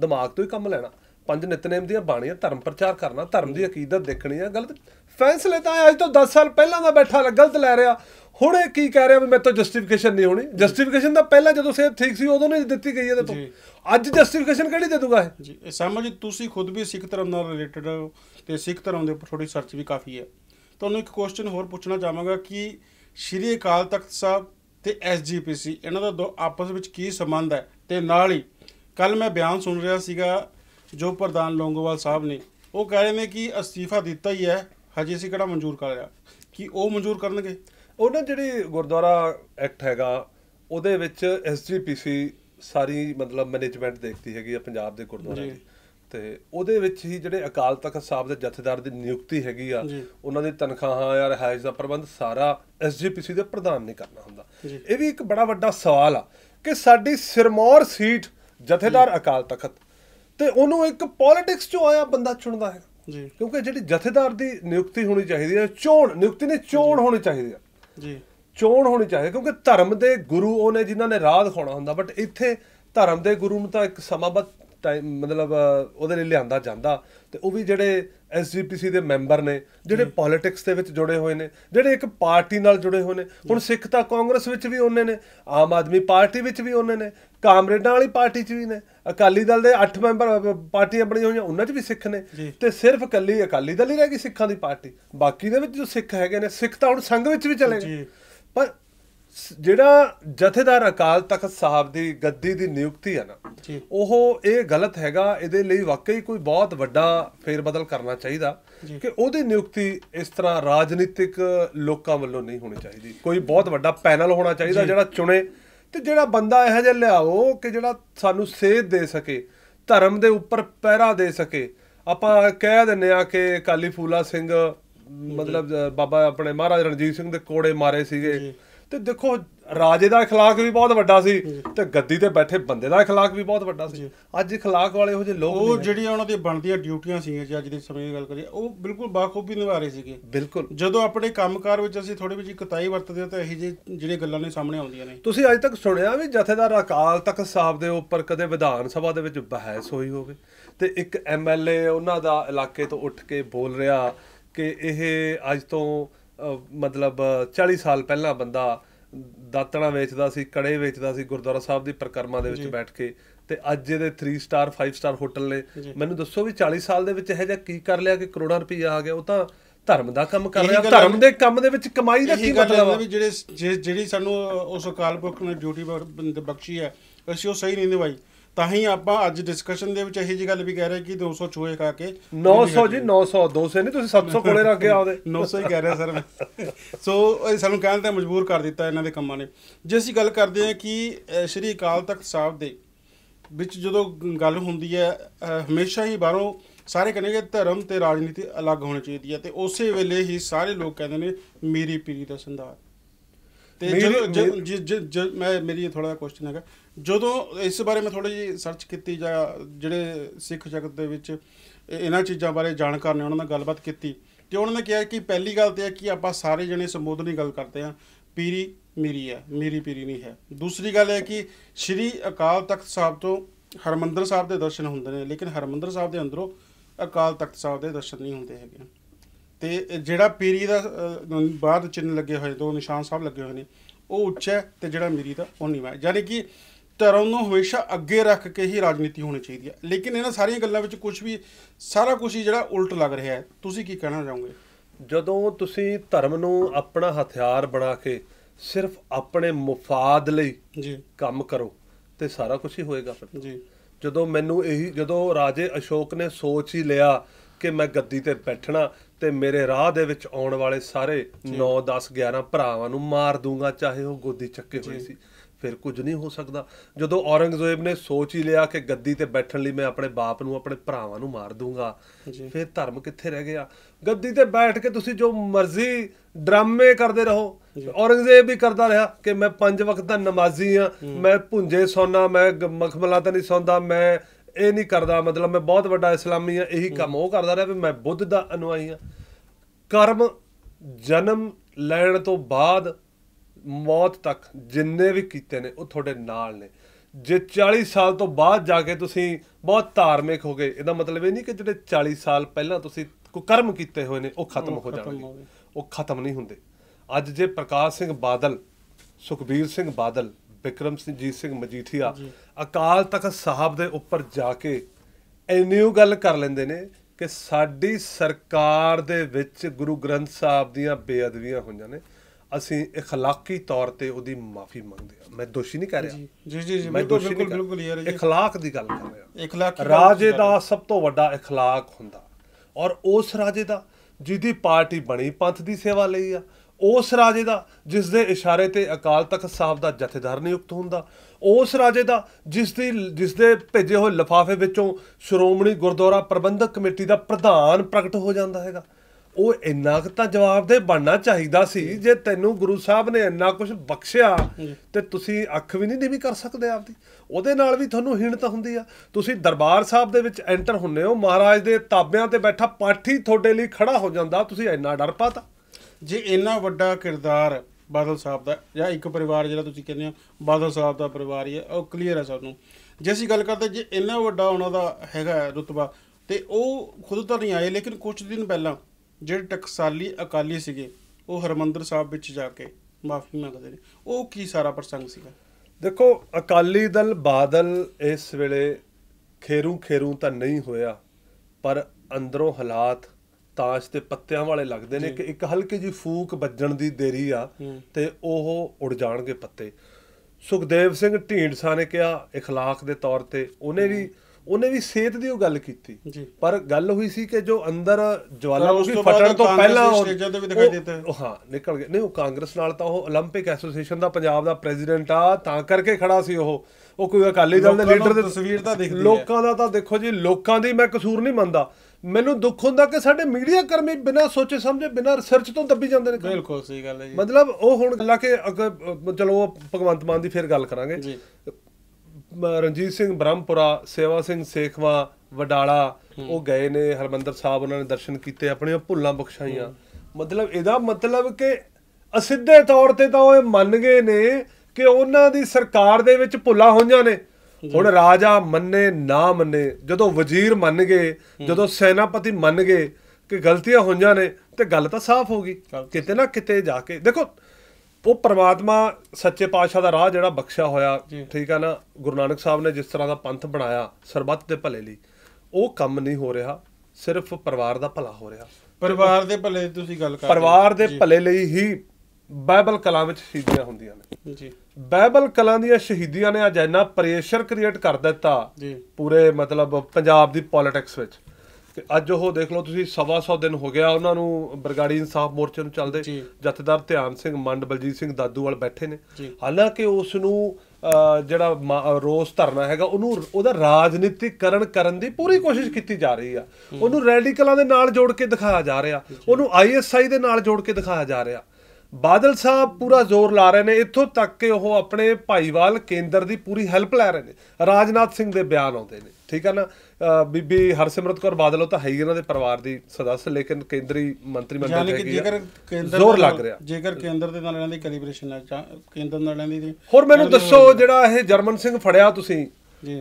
ਦਿਮਾਗ ਤੋਂ ਹੀ ਕੰਮ ਲੈਣਾ ਪੰਜ ਨਿਤਨੇਮ ਦੀਆਂ ਬਾਣੀਆਂ ਧਰਮ ਪ੍ਰਚਾਰ ਕਰਨਾ ਧਰਮ ਦੀ ਅਕੀਦਤ ਦੇਖਣੀ ਆ ਗਲਤ ਫੈਸਲੇ ਤਾਂ ਅੱਜ ਤੋਂ 10 ਸਾਲ ਪਹਿਲਾਂ ਦਾ ਬੈਠਾ ਗਲਤ ਲੈ ਰਿਹਾ ਹੁਣ ਇਹ ਕੀ ਕਹਿ ਰਿਹਾ ਵੀ ਮੇਰੇ ਤੋਂ ਜਸਟੀਫਿਕੇਸ਼ਨ ਨਹੀਂ ਹੋਣੀ ਜਸਟੀਫਿਕੇਸ਼ਨ ਤਾਂ ਪਹਿਲਾਂ ਜਦੋਂ ਸੇ ਠੀਕ ਸੀ ਉਦੋਂ ਨਹੀਂ ਦਿੱਤੀ ਗਈ ਇਹਦੇ ਤੋਂ ਅੱਜ ਜਸਟੀਫਿਕੇਸ਼ਨ ਕਿਹੜੀ ਦੇ ਦੂਗਾ ਇਹ ਜੀ ਸਾਮਾ ਤੁਸੀਂ ਖੁਦ ਵੀ ਸਿੱਖ ਧਰਮ ਨਾਲ ਰਿਲੇਟਡ ਹੋ ਤੇ ਸਿੱਖ ਧਰਮ ਦੇ ਉੱਪਰ ਥੋੜੀ ਸਰਚ ਵੀ ਕਾਫੀ ਹੈ ਤੁਹਾਨੂੰ ਇੱਕ ਕੁਐਸਚਨ ਹੋਰ ਪੁੱਛਣਾ ਚਾਹਾਂਗਾ ਕਿ ਸ਼੍ਰੀ ਅਕਾਲ ਤਖਤ ਸਾਹਿਬ ਤੇ ਐਸਜੀਪੀਸੀ ਇਹਨਾਂ ਦਾ ਦੋ ਆਪਸ ਵਿੱਚ ਕੀ ਸੰਬੰਧ ਹੈ ਤੇ ਨਾਲ ਹੀ ਕੱਲ ਮੈਂ ਬਿਆਨ ਸੁਣ ਰਿਹਾ ਸੀਗਾ ਜੋ ਪ੍ਰਧਾਨ ਲੋਂਗੋਵਾਲ ਸਾਹਿਬ ਨੇ ਉਹ ਕਹਿ ਰਹੇ ਨੇ ਕਿ ਅਸਤੀਫਾ ਦਿੱਤਾ ਹੀ ਹੈ ਹਜੇ ਸੀ ਕਿਹੜਾ ਮਨਜ਼ੂਰ ਕਰ ਲਿਆ ਕਿ ਉਹ ਮਨਜ਼ੂਰ ਕਰਨਗੇ ਉਹਨਾਂ ਜਿਹੜੇ ਗੁਰਦੁਆਰਾ ਐਕਟ ਹੈਗਾ ਉਹਦੇ ਵਿੱਚ ਐਸਜੀਪੀਸੀ ਸਾਰੀ ਮਤਲਬ ਮੈਨੇਜਮੈਂਟ ਦੇਖਦੀ ਹੈਗੀ ਆ ਪੰਜਾਬ ਦੇ ਗੁਰਦੁਆਰੇ ਦੀ ਤੇ ਉਹਦੇ ਵਿੱਚ ਹੀ ਜਿਹੜੇ ਅਕਾਲ ਤਖਤ ਸਾਹਿਬ ਦੇ ਜਥੇਦਾਰ ਦੀ ਨਿਯੁਕਤੀ ਹੈਗੀ ਆ ਉਹਨਾਂ ਦੀ ਤਨਖਾਹਾਂ ਜਾਂ ਰਹਾਇਸ਼ ਦਾ ਪ੍ਰਬੰਧ ਸਾਰਾ ਐਸਜੀਪੀਸੀ ਦੇ ਪ੍ਰਧਾਨ ਨੇ ਕਰਨਾ ਹੁੰਦਾ ਇਹ ਵੀ ਇੱਕ ਬੜਾ ਵੱਡਾ ਸਵਾਲ ਆ ਕਿ ਸਾਡੀ ਸਿਰਮੌਰ ਸੀਟ ਜਥੇਦਾਰ ਅਕਾਲ ਤਖਤ ਤੇ ਉਹਨੂੰ ਇੱਕ ਪੋਲਿਟਿਕਸ ਚੋਂ ਆਇਆ ਬੰਦਾ ਚੁਣਦਾ ਹੈ ਜੀ ਕਿਉਂਕਿ ਜਿਹੜੀ ਜਥੇਦਾਰ ਦੀ ਨਿਯੁਕਤੀ ਹੋਣੀ ਚਾਹੀਦੀ ਹੈ ਚੋਣ ਨਿਯੁਕਤੀ ਨੇ ਚੋਣ ਹੋਣੀ ਚਾਹੀਦੀ ਹੈ ਜੀ ਚੋਣ ਹੋਣੀ ਚਾਹੀਦੀ ਕਿਉਂਕਿ ਧਰਮ ਦੇ ਗੁਰੂ ਉਹਨੇ ਜਿਨ੍ਹਾਂ ਨੇ ਰਾਹ ਦਿਖਾਉਣਾ ਹੁੰਦਾ ਬਟ ਇੱਥੇ ਧਰਮ ਦੇ ਗੁਰੂ ਨੂੰ ਤਾਂ ਇੱਕ ਸਮਾਬੱਧ ਟਾਈਮ ਮਤਲਬ ਉਹਦੇ ਲਈ ਲਿਆਂਦਾ ਜਾਂਦਾ ਤੇ ਉਹ ਵੀ ਜਿਹੜੇ ਐਸਜੀਪੀਸੀ ਦੇ ਮੈਂਬਰ ਨੇ ਜਿਹੜੇ ਪੋਲਿਟਿਕਸ ਦੇ ਵਿੱਚ ਜੁੜੇ ਹੋਏ ਨੇ ਜਿਹੜੇ ਇੱਕ ਪਾਰਟੀ ਨਾਲ ਜੁੜੇ ਹੋਏ ਨੇ ਹੁਣ ਸਿੱਖ ਤਾਂ ਕਾਂਗਰਸ ਵਿੱਚ ਵੀ ਉਹਨੇ ਨੇ ਆਮ ਆਦਮੀ ਪਾਰਟੀ ਵਿੱਚ ਵੀ ਉਹਨੇ ਨੇ ਕਾਮਰੇਡਾਂ ਵਾਲੀ ਪਾਰਟੀ 'ਚ ਵੀ ਨੇ ਅਕਾਲੀ ਦਲ ਦੇ 8 ਮੈਂਬਰ ਪਾਰਟੀਆਂ ਬਣੀਆਂ ਹੋਈਆਂ ਉਹਨਾਂ 'ਚ ਵੀ ਸਿੱਖ ਨੇ ਤੇ ਸਿਰਫ ਇਕੱਲੀ ਅਕਾਲੀ ਦਲ ਹੀ ਰਹਿ ਗਈ ਸਿੱਖਾਂ ਦੀ ਪਾਰਟੀ ਬਾਕੀ ਦੇ ਵਿੱਚ ਜੋ ਸਿੱਖ ਹੈਗੇ ਨੇ ਸਿੱਖ ਤਾਂ ਹੁਣ ਸੰਘ ਵਿੱਚ ਵੀ ਚਲੇ ਗਏ ਪਰ ਜਿਹੜਾ ਜਥੇਦਾਰ ਅਕਾਲ ਤਖਤ ਸਾਹਿਬ ਦੀ ਗੱਦੀ ਦੀ ਨਿਯੁਕਤੀ ਹੈ ਨਾ ਉਹ ਇਹ ਗਲਤ ਹੈਗਾ ਇਹਦੇ ਲਈ ਵਾਕਈ ਕੋਈ ਬਹੁਤ ਵੱਡਾ ਫੇਰ ਬਦਲ ਕਰਨਾ ਚਾਹੀਦਾ ਕਿ ਉਹਦੀ ਨਿਯੁਕਤੀ ਇਸ ਤਰ੍ਹਾਂ ਰਾਜਨੀਤਿਕ ਲੋਕਾਂ ਵੱਲੋਂ ਨਹੀਂ ਹੋਣੀ ਚਾਹੀਦੀ ਕੋਈ ਬਹੁਤ ਵੱਡਾ ਪੈਨਲ ਹੋਣਾ ਚਾਹੀਦਾ ਜਿਹੜਾ ਚੁਣੇ ਤੇ ਜਿਹੜਾ ਬੰਦਾ ਇਹੋ ਜਿਹਾ ਲਿਆਓ ਕਿ ਜਿਹੜਾ ਸਾਨੂੰ ਸੇਧ ਦੇ ਸਕੇ ਧਰਮ ਦੇ ਉੱਪਰ ਪਹਿਰਾ ਦੇ ਸਕੇ ਆਪਾਂ ਕਹਿ ਦਿੰਨੇ ਆ ਕਿ ਕਾਲੀ ਫੂਲਾ ਸਿੰਘ ਮਤਲਬ ਬਾਬਾ ਆਪਣੇ ਮਹਾਰਾਜ ਰਣਜੀਤ ਸਿੰਘ ਦੇ ਕੋੜੇ ਮਾਰੇ ਸੀਗੇ ਤੇ ਦੇਖੋ ਰਾਜੇ ਦਾ اخلاق ਵੀ ਬਹੁਤ ਵੱਡਾ ਸੀ ਤੇ ਗੱਦੀ ਤੇ ਬੈਠੇ ਬੰਦੇ ਦਾ اخلاق ਵੀ ਬਹੁਤ ਵੱਡਾ ਸੀ ਅੱਜ اخلاق ਵਾਲੇ ਉਹ ਜੇ ਲੋਕ ਉਹ ਜਿਹੜੀਆਂ ਉਹਨਾਂ ਦੀ ਬਣਦੀਆਂ ਡਿਊਟੀਆਂ ਸੀ ਅੱਜ ਦੇ ਸਮੇਂ ਦੀ ਗੱਲ ਕਰੀਏ ਉਹ ਬਿਲਕੁਲ ਬਾਖੂਬੀ ਨਿਭਾ ਰਹੇ ਸੀਗੇ ਬਿਲਕੁਲ ਜਦੋਂ ਆਪਣੇ ਕੰਮਕਾਰ ਵਿੱਚ ਅਸੀਂ ਥੋੜੇ ਵਿੱਚ ਕਤਾਈ ਵਰਤਦੇ ਹਾਂ ਤਾਂ ਇਹ ਜਿਹੇ ਜਿਹੜੇ ਗੱਲਾਂ ਨੇ ਸਾਹਮਣੇ ਆਉਂਦੀਆਂ ਨੇ ਤੁਸੀਂ ਅੱਜ ਤੱਕ ਸੁਣਿਆ ਵੀ ਜਥੇਦਾਰ ਅਕਾਲ ਤਖਤ ਸਾਹਿਬ ਦੇ ਉੱਪਰ ਕਦੇ ਵਿਧਾਨ ਸਭਾ ਦੇ ਵਿੱਚ ਬਹਿਸ ਹੋਈ ਹੋਵੇ ਤੇ ਇੱਕ ਐਮਐਲਏ ਉਹਨਾਂ ਦਾ ਇਲਾਕੇ ਤੋਂ ਉੱਠ ਕੇ ਬੋਲ ਰਿਹਾ ਕਿ ਇਹ ਅੱਜ ਤੋਂ ਮਤਲਬ 40 ਸਾਲ ਪਹਿਲਾਂ ਬੰਦਾ ਦਾਤਣਾ ਵੇਚਦਾ ਸੀ ਕੜੇ ਵੇਚਦਾ ਸੀ ਗੁਰਦੁਆਰਾ ਸਾਹਿਬ ਦੀ ਪ੍ਰਕਰਮਾ ਦੇ ਵਿੱਚ ਬੈਠ ਕੇ ਤੇ ਅੱਜ ਇਹਦੇ 3 ਸਟਾਰ 5 ਸਟਾਰ ਹੋਟਲ ਨੇ ਮੈਨੂੰ ਦੱਸੋ ਵੀ 40 ਸਾਲ ਦੇ ਵਿੱਚ ਇਹ ਜਾਂ ਕੀ ਕਰ ਲਿਆ ਕਿ ਕਰੋੜਾਂ ਰੁਪਏ ਆ ਗਿਆ ਉਹ ਤਾਂ ਧਰਮ ਦਾ ਕੰਮ ਕਰ ਰਿਹਾ ਧਰਮ ਦੇ ਕੰਮ ਦੇ ਵਿੱਚ ਕਮਾਈ ਦਾ ਕੀ ਮਤਲਬ ਹੈ ਵੀ ਜਿਹੜੇ ਜਿਹੜੀ ਸਾਨੂੰ ਉਸ ਅਕਾਲ ਪੁਰਖ ਨੇ ਡਿਊਟੀ ਬਖਸ਼ੀ ਹੈ ਅਸੀਂ ਉਹ ਸਹੀ ਨਹੀਂ ਨਿਭਾਈ ਤਾਂ ਹੀ ਆਪਾਂ ਅੱਜ ਡਿਸਕਸ਼ਨ ਦੇ ਵਿੱਚ ਇਹੀ ਜੀ ਗੱਲ ਵੀ ਕਹਿ ਰਹੇ ਕਿ 200 ਚੂਹੇ ਖਾ ਕੇ 900 ਜੀ 900 200 ਨਹੀਂ ਤੁਸੀਂ 700 ਕੋਲੇ ਰੱਖ ਕੇ ਆਉਦੇ 900 ਹੀ ਕਹਿ ਰਿਹਾ ਸਰ ਮੈਂ ਸੋ ਇਹ ਸਾਨੂੰ ਕਹਿਣ ਤੇ ਮਜਬੂਰ ਕਰ ਦਿੱਤਾ ਇਹਨਾਂ ਦੇ ਕੰਮਾਂ ਨੇ ਜੇ ਅਸੀਂ ਗੱਲ ਕਰਦੇ ਹਾਂ ਕਿ ਸ਼੍ਰੀ ਅਕਾਲ ਤਖਤ ਸਾਹਿਬ ਦੇ ਵਿੱਚ ਜਦੋਂ ਗੱਲ ਹੁੰਦੀ ਹੈ ਹਮੇਸ਼ਾ ਹੀ ਬਾਹਰੋਂ ਸਾਰੇ ਕਹਿੰਦੇ ਕਿ ਧਰਮ ਤੇ ਰਾਜਨੀਤੀ ਅਲੱਗ ਹੋਣੀ ਚਾਹੀਦੀ ਹੈ ਤੇ ਉਸੇ ਵੇਲੇ ਹੀ ਸਾਰੇ ਲੋਕ ਕਹਿੰਦੇ ਨੇ ਮੇਰੀ ਪੀਰੀ ਦਾ ਸੰਧਾਰ ਤੇ ਜਦੋਂ ਮੈਂ ਮੇਰੀ ਥੋੜਾ ਜਿਹਾ ਕੁਐਸਚਨ ਹੈਗਾ ਜਦੋਂ ਇਸ ਬਾਰੇ ਮੈਂ ਥੋੜੀ ਜੀ ਸਰਚ ਕੀਤੀ ਜਾਂ ਜਿਹੜੇ ਸਿੱਖ ਜਗਤ ਦੇ ਵਿੱਚ ਇਹਨਾਂ ਚੀਜ਼ਾਂ ਬਾਰੇ ਜਾਣਕਾਰ ਨੇ ਉਹਨਾਂ ਨਾਲ ਗੱਲਬਾਤ ਕੀਤੀ ਤੇ ਉਹਨਾਂ ਨੇ ਕਿਹਾ ਕਿ ਪਹਿਲੀ ਗੱਲ ਤੇ ਹੈ ਕਿ ਆਪਾਂ ਸਾਰੇ ਜਣੇ ਸੰਬੋਧਨੀ ਗੱਲ ਕਰਦੇ ਆਂ ਪੀਰੀ ਮੇਰੀ ਹੈ ਮੇਰੀ ਪੀਰੀ ਨਹੀਂ ਹੈ ਦੂਸਰੀ ਗੱਲ ਹੈ ਕਿ ਸ਼੍ਰੀ ਅਕਾਲ ਤਖਤ ਸਾਹਿਬ ਤੋਂ ਹਰਮੰਦਰ ਸਾਹਿਬ ਦੇ ਦਰਸ਼ਨ ਹੁੰਦੇ ਨੇ ਲੇਕਿਨ ਹਰਮੰਦਰ ਸਾਹਿਬ ਦੇ ਅੰਦਰੋਂ ਅਕਾਲ ਤਖਤ ਸਾਹਿਬ ਦੇ ਦਰਸ਼ਨ ਨਹੀਂ ਹੁੰਦੇ ਹੈਗੇ ਤੇ ਜਿਹੜਾ ਪੀਰੀ ਦਾ ਬਾਅਦ ਚਿੰਨ ਲੱਗੇ ਹੋਏ ਦੋ ਨਿਸ਼ਾਨ ਸਾਹਿਬ ਲੱਗੇ ਹੋਏ ਨੇ ਉਹ ਉੱਚਾ ਤੇ ਜਿਹੜਾ ਮੀਰੀ ਦਾ ਉਹ ਨੀਵਾਂ ਯਾਨੀ ਕਿ ਧਰਮ ਨੂੰ ਹਮੇਸ਼ਾ ਅੱਗੇ ਰੱਖ ਕੇ ਹੀ ਰਾਜਨੀਤੀ ਹੋਣੀ ਚਾਹੀਦੀ ਹੈ ਲੇਕਿਨ ਇਹਨਾਂ ਸਾਰੀਆਂ ਗੱਲਾਂ ਵਿੱਚ ਕੁਝ ਵੀ ਸਾਰਾ ਕੁਝ ਹੀ ਜਿਹੜਾ ਉਲਟ ਲੱਗ ਰਿਹਾ ਹੈ ਤੁਸੀਂ ਕੀ ਕਹਿਣਾ ਚਾਹੋਗੇ ਜਦੋਂ ਤੁਸੀਂ ਧਰਮ ਨੂੰ ਆਪਣਾ ਹਥਿਆਰ ਬਣਾ ਕੇ ਸਿਰਫ ਆਪਣੇ ਮਫਾਦ ਲਈ ਜੀ ਕੰਮ ਕਰੋ ਤੇ ਸਾਰਾ ਕੁਝ ਹੀ ਹੋਏਗਾ ਫਿਰ ਜੀ ਜਦੋਂ ਮੈਨੂੰ ਇਹੀ ਜਦੋਂ ਰਾਜੇ ਅਸ਼ੋਕ ਨੇ ਸੋਚ ਹੀ ਲਿਆ ਕਿ ਮੈਂ ਗੱਦੀ ਤੇ ਬੈਠਣਾ ਤੇ ਮੇਰੇ ਰਾਹ ਦੇ ਵਿੱਚ ਆਉਣ ਵਾਲੇ ਸਾਰੇ 9 10 11 ਭਰਾਵਾਂ ਨੂੰ ਮਾਰ ਦੂੰਗਾ ਚਾਹੇ ਉਹ ਗੋਦੀ ਚੱਕੇ ਹੋਏ ਸੀ ਫਿਰ ਕੁਝ ਨਹੀਂ ਹੋ ਸਕਦਾ ਜਦੋਂ ਔਰੰਗਜ਼ੇਬ ਨੇ ਸੋਚ ਹੀ ਲਿਆ ਕਿ ਗੱਦੀ ਤੇ ਬੈਠਣ ਲਈ ਮੈਂ ਆਪਣੇ ਬਾਪ ਨੂੰ ਆਪਣੇ ਭਰਾਵਾਂ ਨੂੰ ਮਾਰ ਦੂੰਗਾ ਫਿਰ ਧਰਮ ਕਿੱਥੇ ਰਹਿ ਗਿਆ ਗੱਦੀ ਤੇ ਬੈਠ ਕੇ ਤੁਸੀਂ ਜੋ ਮਰਜ਼ੀ ਡਰਾਮੇ ਕਰਦੇ ਰਹੋ ਔਰੰਗਜ਼ੇਬ ਵੀ ਕਰਦਾ ਰਿਹਾ ਕਿ ਮੈਂ ਪੰਜ ਵਕਤ ਦਾ ਨਮਾਜ਼ੀ ਆ ਮੈਂ ਭੁੰਜੇ ਸੌਣਾ ਮੈਂ ਮਖਮਲਾ ਤਾਂ ਨਹੀਂ ਸੌਂਦਾ ਮੈਂ ਇਹ ਨਹੀਂ ਕਰਦਾ ਮਤਲਬ ਮੈਂ ਬਹੁਤ ਵੱਡਾ ਇਸਲਾਮੀ ਆ ਇਹੀ ਕੰਮ ਉਹ ਕਰਦਾ ਰਿਹਾ ਵੀ ਮੈਂ ਬੁੱਧ ਦਾ ਅਨੁਆਈ ਆ ਕਰਮ ਜਨਮ ਲੈਣ ਤੋਂ ਬਾਅਦ ਮੌਤ ਤੱਕ ਜਿੰਨੇ ਵੀ ਕੀਤੇ ਨੇ ਉਹ ਤੁਹਾਡੇ ਨਾਲ ਨੇ ਜੇ 40 ਸਾਲ ਤੋਂ ਬਾਅਦ ਜਾ ਕੇ ਤੁਸੀਂ ਬਹੁਤ ਧਾਰਮਿਕ ਹੋ ਗਏ ਇਹਦਾ ਮਤਲਬ ਇਹ ਨਹੀਂ ਕਿ ਜਿਹੜੇ 40 ਸਾਲ ਪਹਿਲਾਂ ਤੁਸੀਂ ਕੋ ਕਰਮ ਕੀਤੇ ਹੋਏ ਨੇ ਉਹ ਖਤਮ ਹੋ ਜਾਣਗੇ ਉਹ ਖਤਮ ਨਹੀਂ ਹੁੰਦੇ ਅੱਜ ਜੇ ਪ੍ਰਕਾਸ਼ ਸਿੰਘ ਬਾਦਲ ਸੁਖਬੀਰ ਸਿੰਘ ਬਾਦਲ ਬਿਕਰਮ ਸਿੰਘ ਜੀਤ ਸਿੰਘ ਮਜੀਠੀਆ ਅਕਾਲ ਤਖਤ ਸਾਹਿਬ ਦੇ ਉੱਪਰ ਜਾ ਕੇ ਐਨੀ ਉਹ ਗੱਲ ਕਰ ਲੈਂਦੇ ਨੇ ਕਿ ਸਾਡੀ ਸਰਕਾਰ ਦੇ ਵਿੱਚ ਗੁਰੂ ਗ੍ਰੰਥ ਸਾਹਿਬ ਦੀਆਂ ਬੇਅਦਬੀਆਂ ਹੋਈਆਂ ਨੇ ਅਸੀਂ اخلاقی ਤੌਰ ਤੇ ਉਹਦੀ ਮਾਫੀ ਮੰਗਦੇ ਆ ਮੈਂ ਦੋਸ਼ੀ ਨਹੀਂ ਕਰ ਰਿਹਾ ਜੀ ਜੀ ਜੀ ਮੈਂ ਦੋਸ਼ੀ ਬਿਲਕੁਲ ਬਿਲਕੁਲ ਯਾਰ ਜੀ اخلاق ਦੀ ਗੱਲ ਕਰ ਰਿਹਾ اخلاق ਰਾਜੇ ਦਾ ਸਭ ਤੋਂ ਵੱਡਾ اخلاق ਹੁੰਦਾ ਔਰ ਉਸ ਰਾਜੇ ਦਾ ਜਿਹਦੀ ਪਾਰਟੀ ਬਣੀ ਪੰਥ ਦੀ ਸੇਵਾ ਲਈ ਆ ਉਸ ਰਾਜੇ ਦਾ ਜਿਸ ਦੇ ਇਸ਼ਾਰੇ ਤੇ ਅਕਾਲ ਤਖਤ ਸਾਹਿਬ ਦਾ ਜਥੇਦਾਰ ਨਿਯੁਕਤ ਹੁੰਦਾ ਉਸ ਰਾਜੇ ਦਾ ਜਿਸ ਦੀ ਜਿਸ ਦੇ ਭੇਜੇ ਹੋਏ ਲਫਾਫੇ ਵਿੱਚੋਂ ਸ਼੍ਰੋਮਣੀ ਗੁਰਦੁਆਰਾ ਪ੍ਰਬੰਧਕ ਕਮੇਟੀ ਦਾ ਪ੍ਰਧਾਨ ਪ੍ਰਗਟ ਹੋ ਜਾਂਦਾ ਹੈਗਾ ਉਹ ਇੰਨਾ ਕੁ ਤਾਂ ਜਵਾਬਦੇ ਬਣਨਾ ਚਾਹੀਦਾ ਸੀ ਜੇ ਤੈਨੂੰ ਗੁਰੂ ਸਾਹਿਬ ਨੇ ਇੰਨਾ ਕੁਝ ਬਖਸ਼ਿਆ ਤੇ ਤੁਸੀਂ ਅੱਖ ਵੀ ਨਹੀਂ ਦੇਵੀ ਕਰ ਸਕਦੇ ਆਪਦੀ ਉਹਦੇ ਨਾਲ ਵੀ ਤੁਹਾਨੂੰ ਹੀਣਤ ਹੁੰਦੀ ਆ ਤੁਸੀਂ ਦਰਬਾਰ ਸਾਹਿਬ ਦੇ ਵਿੱਚ ਐਂਟਰ ਹੁੰਨੇ ਹੋ ਮਹਾਰਾਜ ਦੇ ਤਾਬਿਆਂ ਤੇ ਬੈਠਾ ਪਾਠੀ ਤੁਹਾਡੇ ਲਈ ਖੜਾ ਹੋ ਜਾਂਦਾ ਤੁਸੀਂ ਇੰਨਾ ਡਰ ਪਾਤਾ ਜੇ ਇੰਨਾ ਵੱਡਾ ਕਿਰਦਾਰ ਬਾਦਲ ਸਾਹਿਬ ਦਾ ਜਾਂ ਇੱਕ ਪਰਿਵਾਰ ਜਿਹੜਾ ਤੁਸੀਂ ਕਹਿੰਦੇ ਹੋ ਬਾਦਲ ਸਾਹਿਬ ਦਾ ਪਰਿਵਾਰ ਹੀ ਹੈ ਉਹ ਕਲੀਅਰ ਹੈ ਸਾਨੂੰ ਜੇ ਅਸੀਂ ਗੱਲ ਕਰਦੇ ਜੇ ਇੰਨਾ ਵੱਡਾ ਉਹਨਾਂ ਦਾ ਹੈਗਾ ਰਤਬਾ ਤੇ ਉਹ ਖੁਦ ਤਾਂ ਨਹੀਂ ਆਏ ਲੇਕਿਨ ਕੁਝ ਦਿਨ ਪਹਿਲਾਂ ਜਿਹੜੇ ਟਕਸਾਲੀ ਅਕਾਲੀ ਸੀਗੇ ਉਹ ਹਰਮੰਦਰ ਸਾਹਿਬ ਵਿੱਚ ਜਾ ਕੇ ਮਾਫੀ ਮੰਗਦੇ ਨੇ ਉਹ ਕੀ ਸਾਰਾ ਪ੍ਰਸੰਗ ਸੀਗਾ ਦੇਖੋ ਅਕਾਲੀ ਦਲ ਬਾਦਲ ਇਸ ਵੇਲੇ ਖੇਰੂ ਖੇਰੂ ਤਾਂ ਨਹੀਂ ਹੋਇਆ ਪਰ ਅੰਦਰੋਂ ਹਾਲਾਤ ਤਾਸ਼ ਤੇ ਪੱਤਿਆਂ ਵਾਲੇ ਲੱਗਦੇ ਨੇ ਕਿ ਇੱਕ ਹਲਕੀ ਜੀ ਫੂਕ ਵੱਜਣ ਦੀ ਦੇਰੀ ਆ ਤੇ ਉਹ ਉੜ ਜਾਣਗੇ ਪੱਤੇ ਸੁਖਦੇਵ ਸਿੰਘ ਢੀਂਡਸਾ ਨੇ ਕਿਹਾ اخلاق ਦੇ ਤੌਰ ਤੇ ਉਹਨੇ ਵੀ ਉਹਨੇ ਵੀ ਸਿਹਤ ਦੀ ਉਹ ਗੱਲ ਕੀਤੀ ਪਰ ਗੱਲ ਹੋਈ ਸੀ ਕਿ ਜੋ ਅੰਦਰ ਜਵਾਲਾਮੁਖੀ ਫਟਣ ਤੋਂ ਪਹਿਲਾਂ ਉਹ ਸਟੇਜਾਂ ਤੇ ਵੀ ਦਿਖਾਈ ਦਿੱਤਾ ਹਾਂ ਨਿਕਲ ਗਿਆ ਨਹੀਂ ਉਹ ਕਾਂਗਰਸ ਨਾਲ ਤਾਂ ਉਹ 올림픽 ਐਸੋਸੀਏਸ਼ਨ ਦਾ ਪੰਜਾਬ ਦਾ ਪ੍ਰੈਜ਼ੀਡੈਂਟ ਆ ਤਾਂ ਕਰਕੇ ਖੜਾ ਸੀ ਉਹ ਉਹ ਕੋਈ ਅਕਾਲੀ ਦਲ ਦੇ ਲੀਡਰ ਦੀ ਤਸਵੀਰ ਤਾਂ ਦਿਖਦੀ ਲੋਕਾਂ ਦਾ ਤਾਂ ਦੇਖੋ ਜੀ ਲੋਕਾਂ ਦੀ ਮੈਂ ਕਸੂਰ ਨਹੀਂ ਮੰਨਦਾ ਮੈਨੂੰ ਦੁੱਖ ਹੁੰਦਾ ਕਿ ਸਾਡੇ ਮੀਡੀਆ ਕਰਮੀ ਬਿਨਾਂ ਸੋਚੇ ਸਮਝੇ ਬਿਨਾਂ ਰਿਸਰਚ ਤੋਂ ਦੱਬੀ ਜਾਂਦੇ ਨੇ ਬਿਲਕੁਲ ਸਹੀ ਗੱਲ ਹੈ ਜੀ ਮਤਲਬ ਉਹ ਹੁਣ ਗੱਲਾਂ ਕਿ ਚਲੋ ਭਗਵੰਤ ਮਾਨ ਦੀ ਫੇਰ ਗੱਲ ਕਰਾਂਗੇ ਜੀ ਰਣਜੀਤ ਸਿੰਘ ਬ੍ਰਹਮਪੁਰਾ ਸੇਵਾ ਸਿੰਘ ਸੇਖਵਾ ਵਡਾਲਾ ਉਹ ਗਏ ਨੇ ਹਰਮੰਦਰ ਸਾਹਿਬ ਉਹਨਾਂ ਨੇ ਦਰਸ਼ਨ ਕੀਤੇ ਆਪਣੀਆਂ ਭੁੱਲਾਂ ਬਖਸ਼ਾਈਆਂ ਮਤਲਬ ਇਹਦਾ ਮਤਲਬ ਕਿ ਅਸਿੱਧੇ ਤੌਰ ਤੇ ਤਾਂ ਉਹ ਮੰਨ ਗਏ ਨੇ ਕਿ ਉਹਨਾਂ ਦੀ ਸਰਕਾਰ ਦੇ ਵਿੱਚ ਭੁੱਲਾਂ ਹੋਈਆਂ ਨੇ ਹੁਣ ਰਾਜਾ ਮੰਨੇ ਨਾ ਮੰਨੇ ਜਦੋਂ ਵਜ਼ੀਰ ਮੰਨ ਗਏ ਜਦੋਂ ਸੈਨਾਪਤੀ ਮੰਨ ਗਏ ਕਿ ਗਲਤੀਆਂ ਹੋਈਆਂ ਨੇ ਤੇ ਗੱਲ ਤਾਂ ਸਾਫ਼ ਹੋ ਗਈ ਕਿਤੇ ਨਾ ਕਿਤੇ ਜਾ ਕੇ ਦੇਖੋ ਉਹ ਪ੍ਰਮਾਤਮਾ ਸੱਚੇ ਪਾਤਸ਼ਾਹ ਦਾ ਰਾਹ ਜਿਹੜਾ ਬਖਸ਼ਿਆ ਹੋਇਆ ਠੀਕ ਆ ਨਾ ਗੁਰੂ ਨਾਨਕ ਸਾਹਿਬ ਨੇ ਜਿਸ ਤਰ੍ਹਾਂ ਦਾ ਪੰਥ ਬਣਾਇਆ ਸਰਬੱਤ ਦੇ ਭਲੇ ਲਈ ਉਹ ਕੰਮ ਨਹੀਂ ਹੋ ਰਿਹਾ ਸਿਰਫ ਪਰਿਵਾਰ ਦਾ ਭਲਾ ਹੋ ਰਿਹਾ ਪਰਿਵਾਰ ਦੇ ਭਲੇ ਤੁਸੀਂ ਗੱਲ ਕਰ ਪਰਿਵਾਰ ਦੇ ਭਲੇ ਲਈ ਹੀ ਬਾਈਬਲ ਕਲਾਮ ਵਿੱਚ ਸਿੱਧੀਆਂ ਹੁੰਦੀਆਂ ਨੇ ਜੀ ਬਾਈਬਲ ਕਲਾਂ ਦੀਆਂ ਸ਼ਹੀਦੀਆਂ ਨੇ ਅੱਜ ਇੰਨਾ ਪ੍ਰੈਸ਼ਰ ਕ੍ਰੀਏਟ ਕਰ ਦਿੱਤਾ ਜੀ ਪੂਰੇ ਮਤਲਬ ਪੰਜਾਬ ਦੀ ਪੋਲਿਟਿਕਸ ਵਿੱਚ ਕਿ ਅੱਜ ਉਹ ਦੇਖ ਲਓ ਤੁਸੀਂ ਸਵਾ ਸੌ ਦਿਨ ਹੋ ਗਿਆ ਉਹਨਾਂ ਨੂੰ ਬਰਗਾੜੀ ਇਨਸਾਫ ਮੋਰਚੇ ਨੂੰ ਚੱਲਦੇ ਜਥੇਦਾਰ ਧਿਆਨ ਸਿੰਘ ਮੰਡ ਬਲਜੀਤ ਸਿੰਘ ਦਾਦੂ ਵਾਲ ਬੈਠੇ ਨੇ ਹਾਲਾਂਕਿ ਉਸ ਨੂੰ ਜਿਹੜਾ ਰੋਸ ਧਰਨਾ ਹੈਗਾ ਉਹਨੂੰ ਉਹਦਾ ਰਾਜਨੀਤੀਕਰਨ ਕਰਨ ਦੀ ਪੂਰੀ ਕੋਸ਼ਿਸ਼ ਕੀਤੀ ਜਾ ਰਹੀ ਆ ਉਹਨੂੰ ਰੈਡੀਕਲਾਂ ਦੇ ਨਾਲ ਜੋੜ ਕੇ ਦਿਖਾਇਆ ਜਾ ਰਿਹਾ ਉਹਨੂੰ ਆਈਐਸਆਈ ਦੇ ਨਾਲ ਜੋੜ ਕੇ ਦਿਖਾਇਆ ਜਾ ਰਿਹਾ ਬਾਦਲ ਸਾਹਿਬ ਪੂਰਾ ਜ਼ੋਰ ਲਾ ਰਹੇ ਨੇ ਇੱਥੋਂ ਤੱਕ ਕਿ ਉਹ ਆਪਣੇ ਭਾਈਵਾਲ ਕੇਂਦਰ ਦੀ ਪੂਰੀ ਹੈਲਪ ਲੈ ਰਹੇ ਨੇ ਰਾਜਨਾਥ ਸਿੰਘ ਦੇ ਬਿਆਨ ਆਉਂਦੇ ਨੇ ਠੀਕ ਹੈ ਨਾ ਬੀਬੀ ਹਰਸਿਮਰਤ ਕੌਰ ਬਾਦਲ ਉਹ ਤਾਂ ਹੈ ਹੀ ਇਹਨਾਂ ਦੇ ਪਰਿਵਾਰ ਦੀ ਸਦੱਸ ਲੇਕਿਨ ਕੇਂਦਰੀ ਮੰਤਰੀ ਮੰਡਲ ਦੇ ਜੇਕਰ ਕੇਂਦਰ ਜ਼ੋਰ ਲੱਗ ਰਿਹਾ ਜੇਕਰ ਕੇਂਦਰ ਦੇ ਨਾਲ ਇਹਨਾਂ ਦੀ ਕੈਲੀਬ੍ਰੇਸ਼ਨ ਹੈ ਕੇਂਦਰ ਨਾਲ ਇਹਨਾਂ ਦੀ ਹੋਰ ਮੈਨੂੰ ਦੱਸੋ ਜਿਹੜਾ ਇਹ ਜਰਮਨ ਸਿੰਘ ਫੜਿਆ ਤੁਸੀਂ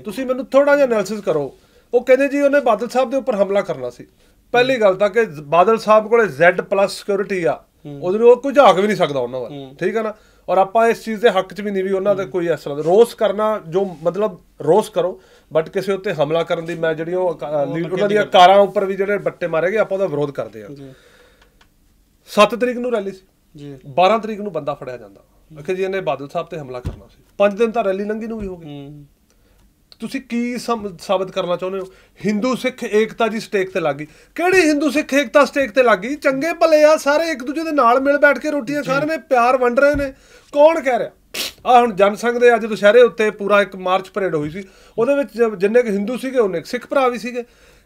ਤੁਸੀਂ ਮੈਨੂੰ ਥੋੜਾ ਜਿਹਾ ਐਨਾਲਿਸਿਸ ਕਰੋ ਉਹ ਕਹਿੰਦੇ ਜੀ ਉਹਨੇ ਬਾਦਲ ਸਾਹਿਬ ਦੇ ਉੱਪਰ ਹਮਲਾ ਕਰਨਾ ਸੀ ਪਹਿਲੀ ਗੱਲ ਤਾਂ ਕਿ ਬਾਦਲ ਸਾਹਿਬ ਕੋਲੇ Z+ ਸਿਕਿਉਰਿਟੀ ਆ ਉਹਦੇ ਨੂੰ ਕੋਈ ਝਾਕ ਵੀ ਨਹੀਂ ਸਕਦਾ ਉਹਨਾਂ ਵੱਲ ਠੀਕ ਹੈ ਨਾ ਔਰ ਆਪਾਂ ਇਸ ਚੀਜ਼ ਦੇ ਹੱਕ 'ਚ ਵੀ ਨਹੀਂ ਵੀ ਉਹਨਾਂ ਦਾ ਕੋਈ ਇਸ ਤਰ੍ਹਾਂ ਦਾ ਰੋਸ ਕਰਨਾ ਜੋ ਮਤਲਬ ਰੋਸ ਕਰੋ ਬਟ ਕਿਸੇ ਉੱਤੇ ਹਮਲਾ ਕਰਨ ਦੀ ਮੈਂ ਜਿਹੜੀ ਉਹ ਉਹਨਾਂ ਦੀਆਂ ਕਾਰਾਂ ਉੱਪਰ ਵੀ ਜਿਹੜੇ ਬੱਟੇ ਮਾਰੇ ਗਏ ਆਪਾਂ ਉਹਦਾ ਵਿਰੋਧ ਕਰਦੇ ਆ 7 ਤਰੀਕ ਨੂੰ ਰੈਲੀ ਸੀ ਜੀ 12 ਤਰੀਕ ਨੂੰ ਬੰਦਾ ਫੜਿਆ ਜਾਂਦਾ ਅਖੇ ਜੀ ਇਹਨੇ ਬਾਦਲ ਸਾਹਿਬ ਤੇ ਹਮਲਾ ਕਰਨਾ ਸੀ 5 ਦਿਨ ਤਾਂ ਰੈਲੀ ਲੰਗੀ ਨੂੰ ਵੀ ਹੋ ਗਈ ਤੁਸੀਂ ਕੀ ਸਾਬਤ ਕਰਨਾ ਚਾਹੁੰਦੇ ਹੋ ਹਿੰਦੂ ਸਿੱਖ ਏਕਤਾ ਦੀ ਸਟੇਕ ਤੇ ਲੱਗੀ ਕਿਹੜੀ ਹਿੰਦੂ ਸਿੱਖ ਏਕਤਾ ਸਟੇਕ ਤੇ ਲੱਗੀ ਚੰਗੇ ਭਲੇ ਆ ਸਾਰੇ ਇੱਕ ਦੂਜੇ ਦੇ ਨਾਲ ਮਿਲ ਬੈਠ ਕੇ ਰੋਟੀਆਂ ਖਾ ਰਹੇ ਨੇ ਪਿਆਰ ਵੰਡ ਰਹੇ ਨੇ ਕੌਣ ਕਹਿ ਰਿਹਾ ਆ ਹੁਣ ਜਨਸੰਘ ਦੇ ਅੱਜ ਦੁਸ਼ਹਿਰੇ ਉੱਤੇ ਪੂਰਾ ਇੱਕ ਮਾਰਚ ਪਰੇਡ ਹੋਈ ਸੀ ਉਹਦੇ ਵਿੱਚ ਜਿੰਨੇ ਕਿ ਹਿੰਦੂ ਸੀਗੇ ਉਹਨੇ ਸਿੱਖ ਭਰਾ ਵੀ ਸੀਗੇ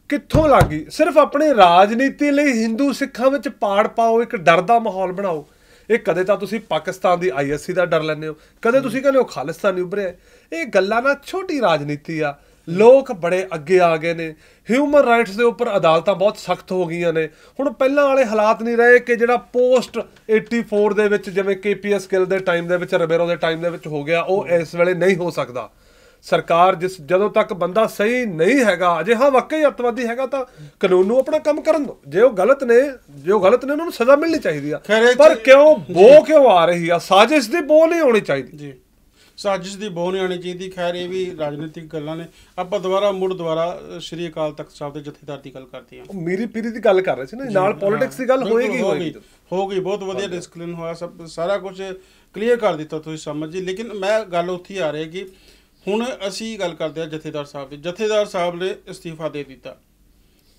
ਕਿੱਥੋਂ ਲੱਗੀ ਸਿਰਫ ਆਪਣੇ ਰਾਜਨੀਤੀ ਲਈ ਹਿੰਦੂ ਸਿੱਖਾਂ ਵਿੱਚ ਪਾੜ ਪਾਓ ਇੱਕ ਡਰ ਦਾ ਮਾਹੌਲ ਬਣਾਓ ਇਹ ਕਦੇ ਤਾਂ ਤੁਸੀਂ ਪਾਕਿਸਤਾਨ ਦੀ ਆਈਐਸਸੀ ਦਾ ਡਰ ਲੈਂਦੇ ਹੋ ਕਦੇ ਤੁਸੀਂ ਕਹਿੰਦੇ ਹੋ ਖਾਲਿਸਤਾਨੀ ਉਭਰਿਆ ਇਹ ਗੱਲਾਂ ਨਾ ਛੋਟੀ ਰਾਜਨੀਤੀ ਆ ਲੋਕ ਬੜੇ ਅੱਗੇ ਆ ਗਏ ਨੇ ਹਿਊਮਨ ਰਾਈਟਸ ਦੇ ਉੱਪਰ ਅਦਾਲਤਾਂ ਬਹੁਤ ਸਖਤ ਹੋ ਗਈਆਂ ਨੇ ਹੁਣ ਪਹਿਲਾਂ ਵਾਲੇ ਹਾਲਾਤ ਨਹੀਂ ਰਹੇ ਕਿ ਜਿਹੜਾ ਪੋਸਟ 84 ਦੇ ਵਿੱਚ ਜਿਵੇਂ ਕੇਪੀਐਸ ਗਿੱਲ ਦੇ ਟਾਈਮ ਦੇ ਵਿੱਚ ਰਬੇਰੋ ਦੇ ਟਾਈਮ ਦੇ ਵਿੱਚ ਹੋ ਗਿਆ ਉਹ ਇਸ ਵੇਲੇ ਨਹੀਂ ਹੋ ਸਕਦਾ ਸਰਕਾਰ ਜਿਸ ਜਦੋਂ ਤੱਕ ਬੰਦਾ ਸਹੀ ਨਹੀਂ ਹੈਗਾ ਅਜੇ ਹਾਂ ਵਾਕਈ ਅਤਵਾਦੀ ਹੈਗਾ ਤਾਂ ਕਾਨੂੰਨ ਨੂੰ ਆਪਣਾ ਕੰਮ ਕਰਨ ਦੋ ਜੇ ਉਹ ਗਲਤ ਨੇ ਜੇ ਉਹ ਗਲਤ ਨੇ ਉਹਨਾਂ ਨੂੰ ਸਜ਼ਾ ਮਿਲਣੀ ਚਾਹੀਦੀ ਆ ਪਰ ਕਿਉਂ ਬੋ ਕਿਉਂ ਆ ਰਹੀ ਆ ਸਾਜ਼ਿਸ਼ ਦੀ ਬੋ ਨਹੀਂ ਹੋਣੀ ਚਾਹੀਦੀ ਜੀ ਸਾਜ਼ਿਸ਼ ਦੀ ਬੋਹ ਨਹੀਂ ਆਣੀ ਚਾਹੀਦੀ ਖੈਰ ਇਹ ਵੀ ਰਾਜਨੀਤਿਕ ਗੱਲਾਂ ਨੇ ਆਪਾਂ ਦੁਬਾਰਾ ਮੁੜ ਦੁਬਾਰਾ ਸ਼੍ਰੀ ਅਕਾਲ ਤਖਤ ਸਾਹਿਬ ਦੇ ਜਥੇਦਾਰ ਦੀ ਗੱਲ ਕਰਦੇ ਹਾਂ ਮੇਰੀ ਪੀਰੀ ਦੀ ਗੱਲ ਕਰ ਰਹੇ ਸੀ ਨਾ ਨਾਲ ਪੋਲਿਟਿਕਸ ਦੀ ਗੱਲ ਹੋਏਗੀ ਹੋਏਗੀ ਹੋ ਗਈ ਬਹੁਤ ਵਧੀਆ ਡਿਸਕਲਿਨ ਹੋਇਆ ਸਭ ਸਾਰਾ ਕੁਝ ਕਲੀਅਰ ਕਰ ਦਿੱਤਾ ਤੁਸੀਂ ਸਮਝ ਜੀ ਲੇਕਿਨ ਮੈਂ ਗੱਲ ਉੱਥੇ ਆ ਰਹੀ ਕਿ ਹੁਣ ਅਸੀਂ ਗੱਲ ਕਰਦੇ ਆ ਜਥੇਦਾਰ ਸਾਹਿਬ ਦੀ ਜਥੇਦਾਰ ਸਾਹਿਬ ਨੇ ਅਸਤੀਫਾ ਦੇ ਦਿੱਤਾ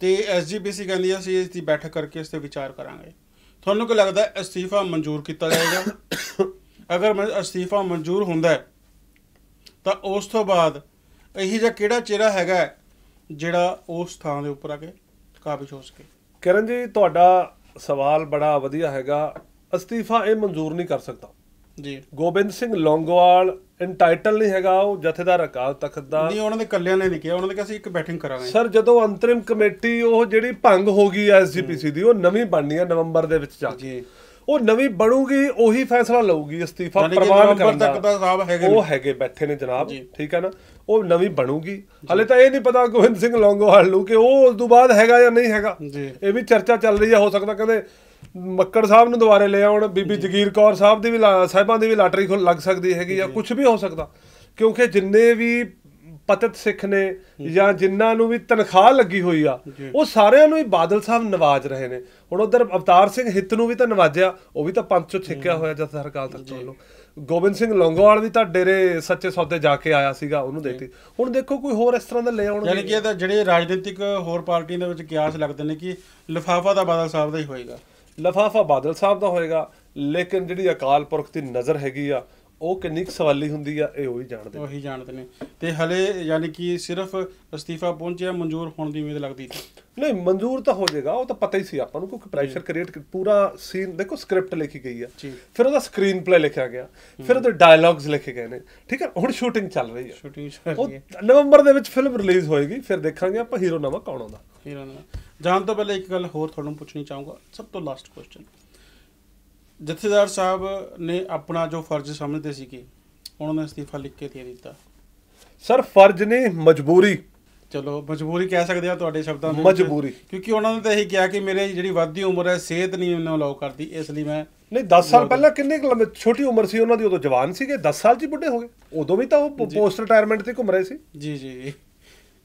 ਤੇ ਐਸਜੀਪੀਸੀ ਕਹਿੰਦੀ ਆ ਅਸੀਂ ਇਸ ਦੀ ਬੈਠਕ ਕਰਕੇ ਇਸ ਤੇ ਵਿਚਾਰ ਕਰਾਂਗੇ ਤੁਹਾਨੂੰ ਕੀ ਲੱਗਦਾ ਅਸਤੀਫਾ ਮਨਜ਼ੂਰ ਕੀਤਾ ਜਾਏਗਾ ਅਗਰ ਮੈਂ ਅਸਤੀਫਾ ਮਨਜ਼ੂਰ ਹੁੰਦਾ ਤਾਂ ਉਸ ਤੋਂ ਬਾਅਦ ਇਹੀ ਜਿਹਾ ਕਿਹੜਾ ਚਿਹਰਾ ਹੈਗਾ ਜਿਹੜਾ ਉਸ ਥਾਂ ਦੇ ਉੱਪਰ ਆ ਕੇ ਕਾਬਿਸ਼ ਹੋ ਸਕੇ ਕਰਨ ਜੀ ਤੁਹਾਡਾ ਸਵਾਲ ਬੜਾ ਵਧੀਆ ਹੈਗਾ ਅਸਤੀਫਾ ਇਹ ਮਨਜ਼ੂਰ ਨਹੀਂ ਕਰ ਸਕਦਾ ਜੀ ਗੋਬਿੰਦ ਸਿੰਘ ਲੋਂਗਵਾਲ ਇੰਟਾਈਟਲ ਨਹੀਂ ਹੈਗਾ ਉਹ ਜਥੇਦਾਰ ਅਕਾਲ ਤਖਤ ਦਾ ਨਹੀਂ ਉਹਨਾਂ ਦੇ ਕੱਲਿਆਂ ਨੇ ਨਹੀਂ ਕਿਹਾ ਉਹਨਾਂ ਨੇ ਕਿਹਾ ਸੀ ਇੱਕ ਬੈਠਿੰਗ ਕਰਾਂਗੇ ਸਰ ਜਦੋਂ ਅੰਤਰਿਮ ਕਮੇਟੀ ਉਹ ਜਿਹੜੀ ਭੰਗ ਹੋ ਗਈ ਐਸਜੀਪੀਸੀ ਦੀ ਉਹ ਨਵੀਂ ਬਣਨੀ ਹੈ ਨਵੰਬਰ ਦੇ ਵਿੱਚ ਜਾ ਜੀ ਉਹ ਨਵੀਂ ਬਣੂਗੀ ਉਹੀ ਫੈਸਲਾ ਲਊਗੀ ਅਸਤੀਫਾ ਪ੍ਰਵਾਨ ਕਰਨ ਦਾ ਤੱਕ ਦਾ ਸਾਹਿਬ ਹੈਗੇ ਉਹ ਹੈਗੇ ਬੈਠੇ ਨੇ ਜਨਾਬ ਠੀਕ ਹੈ ਨਾ ਉਹ ਨਵੀਂ ਬਣੂਗੀ ਹਲੇ ਤਾਂ ਇਹ ਨਹੀਂ ਪਤਾ ਗੋਬਿੰਦ ਸਿੰਘ ਲੋਂਗੋਵਾਲ ਨੂੰ ਕਿ ਉਹ ਉਸ ਤੋਂ ਬਾਅਦ ਹੈਗਾ ਜਾਂ ਨਹੀਂ ਹੈਗਾ ਇਹ ਵੀ ਚਰਚਾ ਚੱਲ ਰਹੀ ਹੈ ਹੋ ਸਕਦਾ ਕਹਿੰਦੇ ਮੱਕੜ ਸਾਹਿਬ ਨੂੰ ਦੁਬਾਰੇ ਲੈ ਆਉਣ ਬੀਬੀ ਜਗੀਰ ਕੌਰ ਸਾਹਿਬ ਦੀ ਵੀ ਸਾਹਿਬਾਂ ਦੀ ਵੀ ਲਾਟਰੀ ਲੱਗ ਸਕਦੀ ਹੈਗੀ ਆ ਕੁਝ ਵੀ ਹੋ ਸਕਦਾ ਕਿਉਂਕਿ ਜਿੰਨੇ ਵੀ ਪਤਿਤ ਸਿੱਖ ਨੇ ਜਾਂ ਜਿਨ੍ਹਾਂ ਨੂੰ ਵੀ ਤਨਖਾਹ ਲੱਗੀ ਹੋਈ ਆ ਉਹ ਸਾਰਿਆਂ ਨੂੰ ਹੀ ਬਾਦਲ ਸਾਹਿਬ ਨਵਾਜ ਰਹੇ ਨੇ ਹੁਣ ਉਧਰ ਅਵਤਾਰ ਸਿੰਘ ਹਿੱਤ ਨੂੰ ਵੀ ਤਾਂ ਨਵਾਜਿਆ ਉਹ ਵੀ ਤਾਂ ਪੰਜ ਛਿੱਕਿਆ ਹੋਇਆ ਜਦ ਸਰਕਾਰ ਤੱਕ ਤੋਂ ਗੋਬਿੰਦ ਸਿੰਘ ਲੌਂਗੋਵਾਲ ਵੀ ਤਾਂ ਡੇਰੇ ਸੱਚੇ ਸੌਦੇ ਜਾ ਕੇ ਆਇਆ ਸੀਗਾ ਉਹਨੂੰ ਦੇਤੀ ਹੁਣ ਦੇਖੋ ਕੋਈ ਹੋਰ ਇਸ ਤਰ੍ਹਾਂ ਦਾ ਲੈ ਆਉਣਗੇ ਯਾਨੀ ਕਿ ਇਹ ਤਾਂ ਜਿਹੜੇ ਰਾਜਨੀਤਿਕ ਹੋਰ ਪਾਰਟੀਆਂ ਦੇ ਵਿੱਚ ਕਿਆਸ ਲੱਗਦੇ ਨੇ ਕਿ ਲਫਾਫਾ ਤਾਂ ਬਾਦਲ ਸਾਹਿਬ ਦਾ ਹੀ ਹੋਏਗਾ ਲਫਾਫਾ ਬਾਦਲ ਸਾਹਿਬ ਦਾ ਹੋਏਗਾ ਲੇਕਿਨ ਜਿਹੜੀ ਅਕਾਲ ਪੁਰਖ ਦੀ ਨਜ਼ਰ ਹੈਗੀ ਆ ਉਹ ਕਿੰਨੀ ਕੁ ਸਵਾਲੀ ਹੁੰਦੀ ਆ ਇਹ ਉਹ ਹੀ ਜਾਣਦੇ ਨੇ ਹੀ ਜਾਣਦੇ ਨੇ ਤੇ ਹਲੇ ਯਾਨੀ ਕਿ ਸਿਰਫ ਅਸਤੀਫਾ ਪਹੁੰਚਿਆ ਮਨਜ਼ੂਰ ਹੋਣ ਦੀ ਉਮੀਦ ਲੱਗਦੀ ਨਹੀਂ ਮਨਜ਼ੂਰ ਤਾਂ ਹੋ ਜਾਏਗਾ ਉਹ ਤਾਂ ਪਤਾ ਹੀ ਸੀ ਆਪਾਂ ਨੂੰ ਕਿਉਂਕਿ ਪ੍ਰੈਸ਼ਰ ਕ੍ਰੀਏਟ ਪੂਰਾ ਸੀਨ ਦੇਖੋ ਸਕ੍ਰਿਪਟ ਲਿਖੀ ਗਈ ਆ ਫਿਰ ਉਹਦਾ ਸਕਰੀਨ ਪਲੇ ਲਿਖਿਆ ਗਿਆ ਫਿਰ ਉਹਦੇ ਡਾਇਲੌਗਸ ਲਿਖੇ ਗਏ ਨੇ ਠੀਕ ਹੈ ਹੁਣ ਸ਼ੂਟਿੰਗ ਚੱਲ ਰਹੀ ਹੈ ਸ਼ੂਟਿੰਗ ਚੱਲ ਰਹੀ ਹੈ ਨਵੰਬਰ ਦੇ ਵਿੱਚ ਫਿਲਮ ਰਿਲੀਜ਼ ਹੋਏਗੀ ਫਿਰ ਦੇਖਾਂਗੇ ਆਪਾਂ ਹੀਰੋ ਨਵਾਂ ਕੌਣ ਆਉਂਦਾ ਹੀਰੋ ਨਵਾਂ ਜਾਣ ਤੋਂ ਪਹਿਲਾਂ ਇੱਕ ਗੱਲ ਹੋਰ ਤੁਹਾਨੂੰ ਪੁੱਛਣੀ ਚਾਹੂੰਗਾ ਸਭ ਤੋਂ ਲਾਸਟ ਕੁਐਸਚਨ ਜਥੇਦਾਰ ਸਾਹਿਬ ਨੇ ਆਪਣਾ ਜੋ ਫਰਜ਼ ਸਮਝਦੇ ਸੀ ਕਿ ਉਹਨਾਂ ਨੇ ਅਸਤੀਫਾ ਲਿਖ ਕੇ ਦੇ ਦਿੱਤਾ ਸਰ ਫਰਜ਼ ਨੇ ਮਜਬੂਰੀ ਚਲੋ ਮਜਬੂਰੀ ਕਹਿ ਸਕਦੇ ਆ ਤੁਹਾਡੇ ਸ਼ਬਦਾਂ ਦੇ ਮਜਬੂਰੀ ਕਿਉਂਕਿ ਉਹਨਾਂ ਨੇ ਤਾਂ ਇਹ ਕਿਹਾ ਕਿ ਮੇਰੇ ਜਿਹੜੀ ਵੱਧਦੀ ਉਮਰ ਹੈ ਸਿਹਤ ਨਹੀਂ ਨੂੰ ਅਲਾਉ ਕਰਦੀ ਇਸ ਲਈ ਮੈਂ ਨਹੀਂ 10 ਸਾਲ ਪਹਿਲਾਂ ਕਿੰਨੇ ਲੰਮੇ ਛੋਟੀ ਉਮਰ ਸੀ ਉਹਨਾਂ ਦੀ ਉਦੋਂ ਜਵਾਨ ਸੀਗੇ 10 ਸਾਲ 'ਚ ਬੁੱਢੇ ਹੋ ਗਏ ਉਦੋਂ ਵੀ ਤਾਂ ਉਹ ਪੋਸਟ ਰਿਟਾਇਰਮੈਂਟ ਤੇ ਘੁੰਮ ਰਹੇ ਸੀ ਜੀ ਜੀ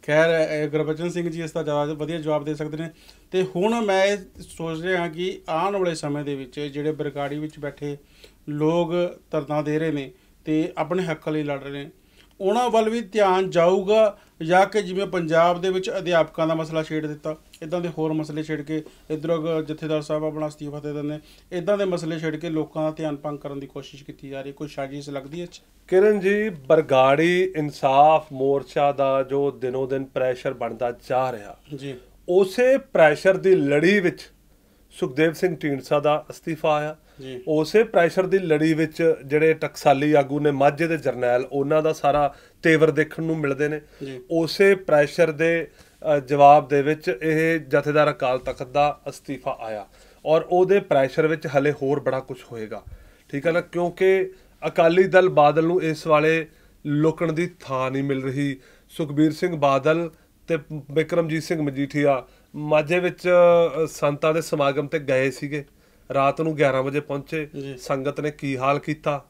ਖੈਰ ਗੁਰਬਚਨ ਸਿੰਘ ਜੀ ਇਸ ਦਾ ਜ਼ਿਆਦਾ ਵਧੀਆ ਜਵਾਬ ਦੇ ਸਕਦੇ ਨੇ ਤੇ ਹੁਣ ਮੈਂ ਸੋਚ ਰਿਹਾ ਕਿ ਆਉਣ ਵਾਲੇ ਸਮੇਂ ਦੇ ਵਿੱਚ ਜਿਹੜੇ ਬਰਗਾੜੀ ਵਿੱਚ ਬੈਠੇ ਲੋਕ ਤਰਨਾ ਦੇ ਰਹੇ ਨੇ ਤੇ ਆਪਣੇ ਹੱਕ ਲਈ ਲੜ ਰਹੇ ਨੇ ਉਹਨਾਂ ਵੱਲ ਵੀ ਧਿਆਨ ਜਾਊਗਾ ਜਾਂ ਕਿ ਜਿਵੇਂ ਪੰਜਾਬ ਦੇ ਵਿੱਚ ਅਧਿਆਪਕਾਂ ਦਾ ਮਸਲਾ ਛੇੜ ਦਿੱਤਾ ਇਦਾਂ ਦੇ ਹੋਰ ਮਸਲੇ ਛੇੜ ਕੇ ਇਧਰੋਂ ਜਥੇਦਾਰ ਸਾਹਿਬ ਆਪਣਾ ਅਸਤੀਫਾ ਦੇ ਦਿੰਦੇ ਇਦਾਂ ਦੇ ਮਸਲੇ ਛੇੜ ਕੇ ਲੋਕਾਂ ਦਾ ਧਿਆਨ ਭੰਗ ਕਰਨ ਦੀ ਕੋਸ਼ਿਸ਼ ਕੀਤੀ ਜਾ ਰਹੀ ਕੋਈ ਸਾਜ਼ਿਸ਼ ਲੱਗਦੀ ਹੈ ਕਿਰਨ ਜੀ ਬਰਗਾੜੀ ਇਨਸਾਫ ਮੋਰਚਾ ਦਾ ਜੋ ਦਿਨੋ ਦਿਨ ਪ੍ਰੈਸ਼ਰ ਬਣਦਾ ਜਾ ਰਿਹਾ ਜੀ ਉਸੇ ਪ੍ਰੈਸ਼ਰ ਦੀ ਲੜੀ ਵਿੱਚ ਸੁਖਦੇਵ ਸਿੰਘ ਢੀਂਡਸਾ ਦਾ ਅਸਤੀਫਾ ਆਇਆ ਉਸੇ ਪ੍ਰੈਸ਼ਰ ਦੀ ਲੜੀ ਵਿੱਚ ਜਿਹੜੇ ਟਕਸਾਲੀ ਆਗੂ ਨੇ ਮਾਝੇ ਦੇ ਜਰਨੈਲ ਉਹਨਾਂ ਦਾ ਸਾਰਾ ਤੇਵਰ ਦੇਖਣ ਨੂੰ ਮਿਲਦੇ ਨੇ ਉਸੇ ਪ੍ਰੈਸ਼ਰ ਦੇ ਜਵਾਬ ਦੇ ਵਿੱਚ ਇਹ ਜਥੇਦਾਰ ਅਕਾਲ ਤਖਤ ਦਾ ਅਸਤੀਫਾ ਆਇਆ ਔਰ ਉਹਦੇ ਪ੍ਰੈਸ਼ਰ ਵਿੱਚ ਹਲੇ ਹੋਰ ਬੜਾ ਕੁਝ ਹੋਏਗਾ ਠੀਕ ਹੈ ਨਾ ਕਿਉਂਕਿ ਅਕਾਲੀ ਦਲ ਬਾਦਲ ਨੂੰ ਇਸ ਵਾਲੇ ਲੁਕਣ ਦੀ ਥਾਂ ਨਹੀਂ ਮਿਲ ਰਹੀ ਸੁਖਬੀਰ ਸਿੰਘ ਬਾਦਲ ਤੇ ਬਿਕਰਮਜੀਤ ਸਿੰਘ ਮਜੀਠੀਆ ਮਾਝੇ ਵਿੱਚ ਸੰਤਾਂ ਦੇ ਸਮਾਗਮ ਤੇ ਗਏ ਸੀਗੇ ਰਾਤ ਨੂੰ 11 ਵਜੇ ਪਹੁੰਚੇ ਸੰਗਤ ਨੇ ਕੀ ਹਾਲ ਕੀਤਾ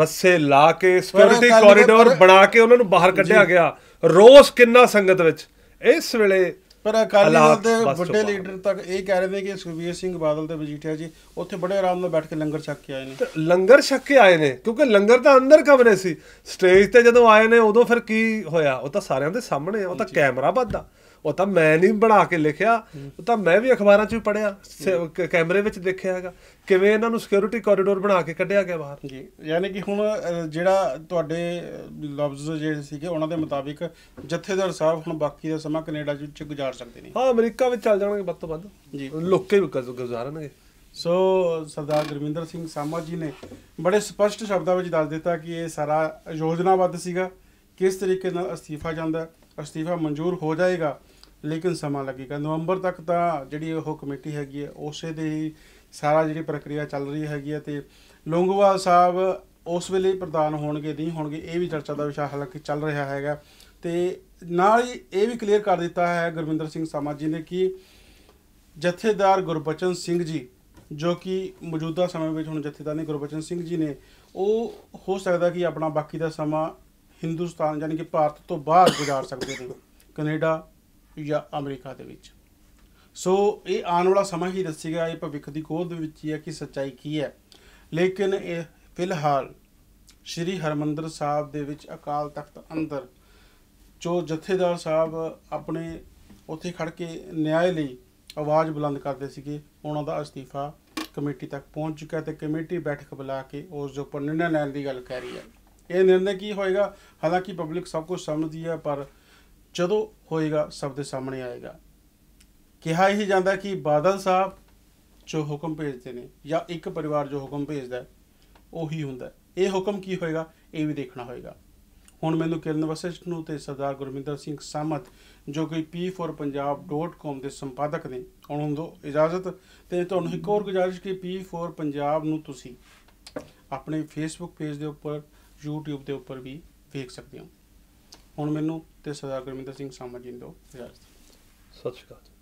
ਰੱਸੇ ਲਾ ਕੇ ਸਿਕਿਉਰਿਟੀ ਕੋਰੀਡੋਰ ਬਣਾ ਕੇ ਉਹਨਾਂ ਨੂੰ ਬਾਹਰ ਕੱਢਿਆ ਗਿਆ ਰੋਸ ਕਿੰਨਾ ਸੰਗਤ ਵਿੱਚ ਇਸ ਵੇਲੇ ਪਰ ਅਕਾਲੀ ਦਲ ਦੇ ਵੱਡੇ ਲੀਡਰ ਤੱਕ ਇਹ ਕਹਿ ਰਹੇ ਨੇ ਕਿ ਸੁਖਵੀਰ ਸਿੰਘ ਬਾਦਲ ਤੇ ਵਜੀਠਿਆ ਜੀ ਉੱਥੇ ਬੜੇ ਆਰਾਮ ਨਾਲ ਬੈਠ ਕੇ ਲੰਗਰ ਛੱਕ ਕੇ ਆਏ ਨੇ ਲੰਗਰ ਛੱਕ ਕੇ ਆਏ ਨੇ ਕਿਉਂਕਿ ਲੰਗਰ ਤਾਂ ਅੰਦਰ ਕਮਰੇ ਸੀ ਸਟੇਜ ਤੇ ਜਦੋਂ ਆਏ ਨੇ ਉਦੋਂ ਫਿਰ ਕੀ ਹੋਇਆ ਉਹ ਤਾਂ ਸਾਰਿਆਂ ਦੇ ਸਾਹਮਣੇ ਉਹ ਤਾਂ ਕੈਮਰਾ ਬੱਦਦਾ ਉਹ ਤਾਂ ਮੈਂ ਨਹੀਂ ਬਣਾ ਕੇ ਲਿਖਿਆ ਉਹ ਤਾਂ ਮੈਂ ਵੀ ਅਖਬਾਰਾਂ 'ਚ ਵੀ ਪੜਿਆ ਕੈਮਰੇ ਵਿੱਚ ਦੇਖਿਆ ਹੈਗਾ ਕਿਵੇਂ ਇਹਨਾਂ ਨੂੰ ਸਿਕਿਉਰਿਟੀ ਕੋਰੀਡੋਰ ਬਣਾ ਕੇ ਕੱਢਿਆ ਗਿਆ ਬਾਹਰ ਜੀ ਯਾਨੀ ਕਿ ਹੁਣ ਜਿਹੜਾ ਤੁਹਾਡੇ ਲਫ਼ਜ਼ ਜਿਹੜੇ ਸੀਗੇ ਉਹਨਾਂ ਦੇ ਮੁਤਾਬਿਕ ਜਥੇਦਾਰ ਸਾਹਿਬ ਹੁਣ ਬਾਕੀ ਦਾ ਸਮਾਂ ਕੈਨੇਡਾ 'ਚ ਗੁਜ਼ਾਰ ਸਕਦੇ ਨੇ ਹਾਂ ਅਮਰੀਕਾ ਵਿੱਚ ਚੱਲ ਜਾਣਗੇ ਬੱਤ ਤੋਂ ਜੀ ਲੋਕੇ ਵੀ ਗੁਜ਼ਾਰਨਗੇ ਸੋ ਸਰਦਾਰ ਗੁਰਵਿੰਦਰ ਸਿੰਘ ਸਾਮਾ ਜੀ ਨੇ ਬੜੇ ਸਪਸ਼ਟ ਸ਼ਬਦਾਂ ਵਿੱਚ ਦੱਸ ਦਿੱਤਾ ਕਿ ਇਹ ਸਾਰਾ ਯੋਜਨਾਬੱਧ ਸੀਗਾ ਕਿਸ ਤਰੀਕੇ ਨਾਲ ਅਸਤੀਫਾ ਜਾਂਦਾ ਅਸਤੀਫਾ ਮਨਜ਼ੂਰ ਹੋ ਜਾਏਗਾ ਲੇਕਿਨ ਸਮਾਂ ਲੱਗੇਗਾ ਨਵੰਬਰ ਤੱਕ ਤਾਂ ਜਿਹੜੀ ਉਹ ਕਮੇਟੀ ਹੈਗੀ ਹੈ ਉਸੇ ਦੇ ਹੀ ਸਾਰਾ ਜਿਹੜੀ ਪ੍ਰਕਿਰਿਆ ਚੱਲ ਰਹੀ ਹੈਗੀ ਹੈ ਤੇ ਲੋਂਗੋਵਾਲ ਸਾਹਿਬ ਉਸ ਵੇਲੇ ਪ੍ਰਧਾਨ ਹੋਣਗੇ ਨਹੀਂ ਹੋਣਗੇ ਇਹ ਵੀ ਚਰਚਾ ਦਾ ਵਿਸ਼ਾ ਹਾਲਾਂਕਿ ਚੱਲ ਰਿਹਾ ਹੈਗਾ ਤੇ ਨਾਲ ਹੀ ਇਹ ਵੀ ਕਲੀਅਰ ਕਰ ਦਿੱਤਾ ਹੈ ਗੁਰਵਿੰਦਰ ਸਿੰਘ ਸਮਾਜ ਜੀ ਨੇ ਕਿ ਜਥੇਦਾਰ ਗੁਰਬਚਨ ਸਿੰਘ ਜੀ ਜੋ ਕਿ ਮੌਜੂਦਾ ਸਮੇਂ ਵਿੱਚ ਹੁਣ ਜਥੇਦਾਰ ਨੇ ਗੁਰਬਚਨ ਸਿੰਘ ਜੀ ਨੇ ਉਹ ਹੋ ਸਕਦਾ ਕਿ ਆਪਣਾ ਬਾਕੀ ਦਾ ਸਮਾਂ ਹਿੰਦੁਸਤਾਨ ਯਾਨੀ ਕਿ ਭਾਰਤ ਤੋਂ ਬਾਹਰ ਗੁਜ਼ਾਰ ਸਕਦੇ ਨੇ ਕੈਨੇਡਾ ਜਾਂ ਅਮਰੀਕਾ ਦੇ ਵਿੱਚ ਸੋ ਇਹ ਆਉਣ ਵਾਲਾ ਸਮਾਂ ਹੀ ਦੱਸੇਗਾ ਇਹ ਭਵਿੱਖ ਦੀ ਗੋਦ ਦੇ ਵਿੱਚ ਹੀ ਹੈ ਕਿ ਸੱਚਾਈ ਕੀ ਹੈ ਲੇਕਿਨ ਇਹ ਫਿਲਹਾਲ ਸ਼੍ਰੀ ਹਰਮੰਦਰ ਸਾਹਿਬ ਦੇ ਵਿੱਚ ਅਕਾਲ ਤਖਤ ਅੰਦਰ ਜੋ ਜਥੇਦਾਰ ਸਾਹਿਬ ਆਪਣੇ ਉੱਥੇ ਖੜ ਕੇ ਨਿਆਂ ਲਈ ਆਵਾਜ਼ ਬੁਲੰਦ ਕਰਦੇ ਸੀਗੇ ਉਹਨਾਂ ਦਾ ਅਸਤੀਫਾ ਕਮੇਟੀ ਤੱਕ ਪਹੁੰਚ ਚੁੱਕਾ ਤੇ ਕਮੇਟੀ ਬੈਠਕ ਬੁਲਾ ਕੇ ਉਸ ਦੇ ਉੱਪਰ ਨਿਰਣਾ ਲੈਣ ਦੀ ਗੱਲ ਕਹਿ ਰਹੀ ਹੈ ਇਹ ਨਿਰਣਾ ਕੀ ਹੋਏਗਾ ਹਾਲਾਂਕਿ ਪਬਲਿਕ ਸਭ ਕੁਝ ਸਮਝਦੀ ਹੈ ਪਰ ਜਦੋਂ ਹੋਏਗਾ ਸਭ ਦੇ ਸਾਹਮਣੇ ਆਏਗਾ ਕਿਹਾ ਹੀ ਜਾਂਦਾ ਕਿ ਬਾਦਲ ਸਾਹਿਬ ਜੋ ਹੁਕਮ ਭੇਜਦੇ ਨੇ ਜਾਂ ਇੱਕ ਪਰਿਵਾਰ ਜੋ ਹੁਕਮ ਭੇਜਦਾ ਹੈ ਉਹੀ ਹੁੰਦਾ ਇਹ ਹੁਕਮ ਕੀ ਹੋਏਗਾ ਇਹ ਵੀ ਦੇਖਣਾ ਹੋਏਗਾ ਹੁਣ ਮੈਨੂੰ ਕਿਰਨ ਵਸਿਸ਼ਟ ਨੂੰ ਤੇ ਸਰਦਾਰ ਗੁਰਮਿੰਦਰ ਸਿੰਘ ਸਾਮਤ ਜੋ ਕਿ p4punjab.com ਦੇ ਸੰਪਾਦਕ ਨੇ ਉਹਨਾਂ ਨੂੰ ਇਜਾਜ਼ਤ ਤੇ ਤੁਹਾਨੂੰ ਇੱਕ ਹੋਰ ਗੁਜਾਰਿਸ਼ ਕਿ p4punjab ਨੂੰ ਤੁਸੀਂ ਆਪਣੇ ਫੇਸਬੁੱਕ ਪੇਜ ਦੇ ਉੱਪਰ YouTube ਦੇ ਉੱਪਰ ਵੀ ਵੇਖ ਸਕਦੇ ਹੋ ਹੁਣ ਮੈਨੂੰ ਤੇ ਸਰਦਾਰ ਗੁਰਮਿੰਦਰ ਸਿੰਘ ਸਾਮਾ ਜੀ ਸਤਿ ਸ਼੍ਰੀ ਅਕਾਲ